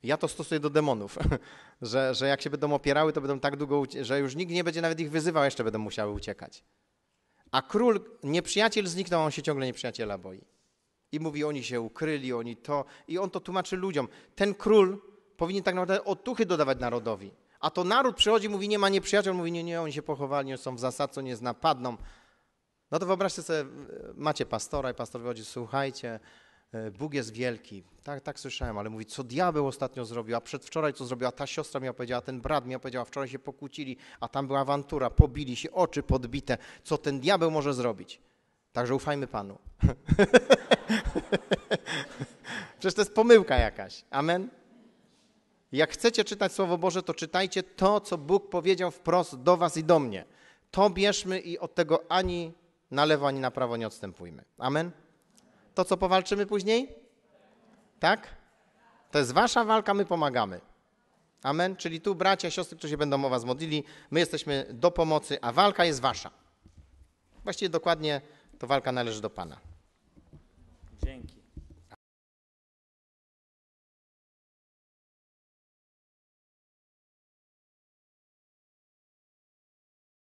Ja to stosuję do demonów, że, że jak się będą opierały, to będą tak długo, że już nikt nie będzie nawet ich wyzywał, jeszcze będą musiały uciekać. A król, nieprzyjaciel zniknął, on się ciągle nieprzyjaciela boi. I mówi, oni się ukryli, oni to. I on to tłumaczy ludziom. Ten król powinien tak naprawdę otuchy dodawać narodowi. A to naród przychodzi, mówi, nie ma nieprzyjaciół, mówi, nie, nie, oni się pochowali, oni są w zasadzie nie znapadną. No to wyobraźcie sobie, macie pastora i pastor wychodzi, słuchajcie, E, Bóg jest wielki. Tak, tak słyszałem, ale mówi, co diabeł ostatnio zrobił, a przedwczoraj co zrobił, a ta siostra mi powiedziała, ten brat mi powiedziała, wczoraj się pokłócili, a tam była awantura, pobili się, oczy podbite. Co ten diabeł może zrobić? Także ufajmy Panu. Przecież to jest pomyłka jakaś. Amen? Jak chcecie czytać Słowo Boże, to czytajcie to, co Bóg powiedział wprost do was i do mnie. To bierzmy i od tego ani na lewo, ani na prawo nie odstępujmy. Amen? to, co powalczymy później? Tak? To jest wasza walka, my pomagamy. Amen. Czyli tu bracia, siostry, którzy się będą o was modlili, my jesteśmy do pomocy, a walka jest wasza. Właściwie dokładnie to walka należy do Pana.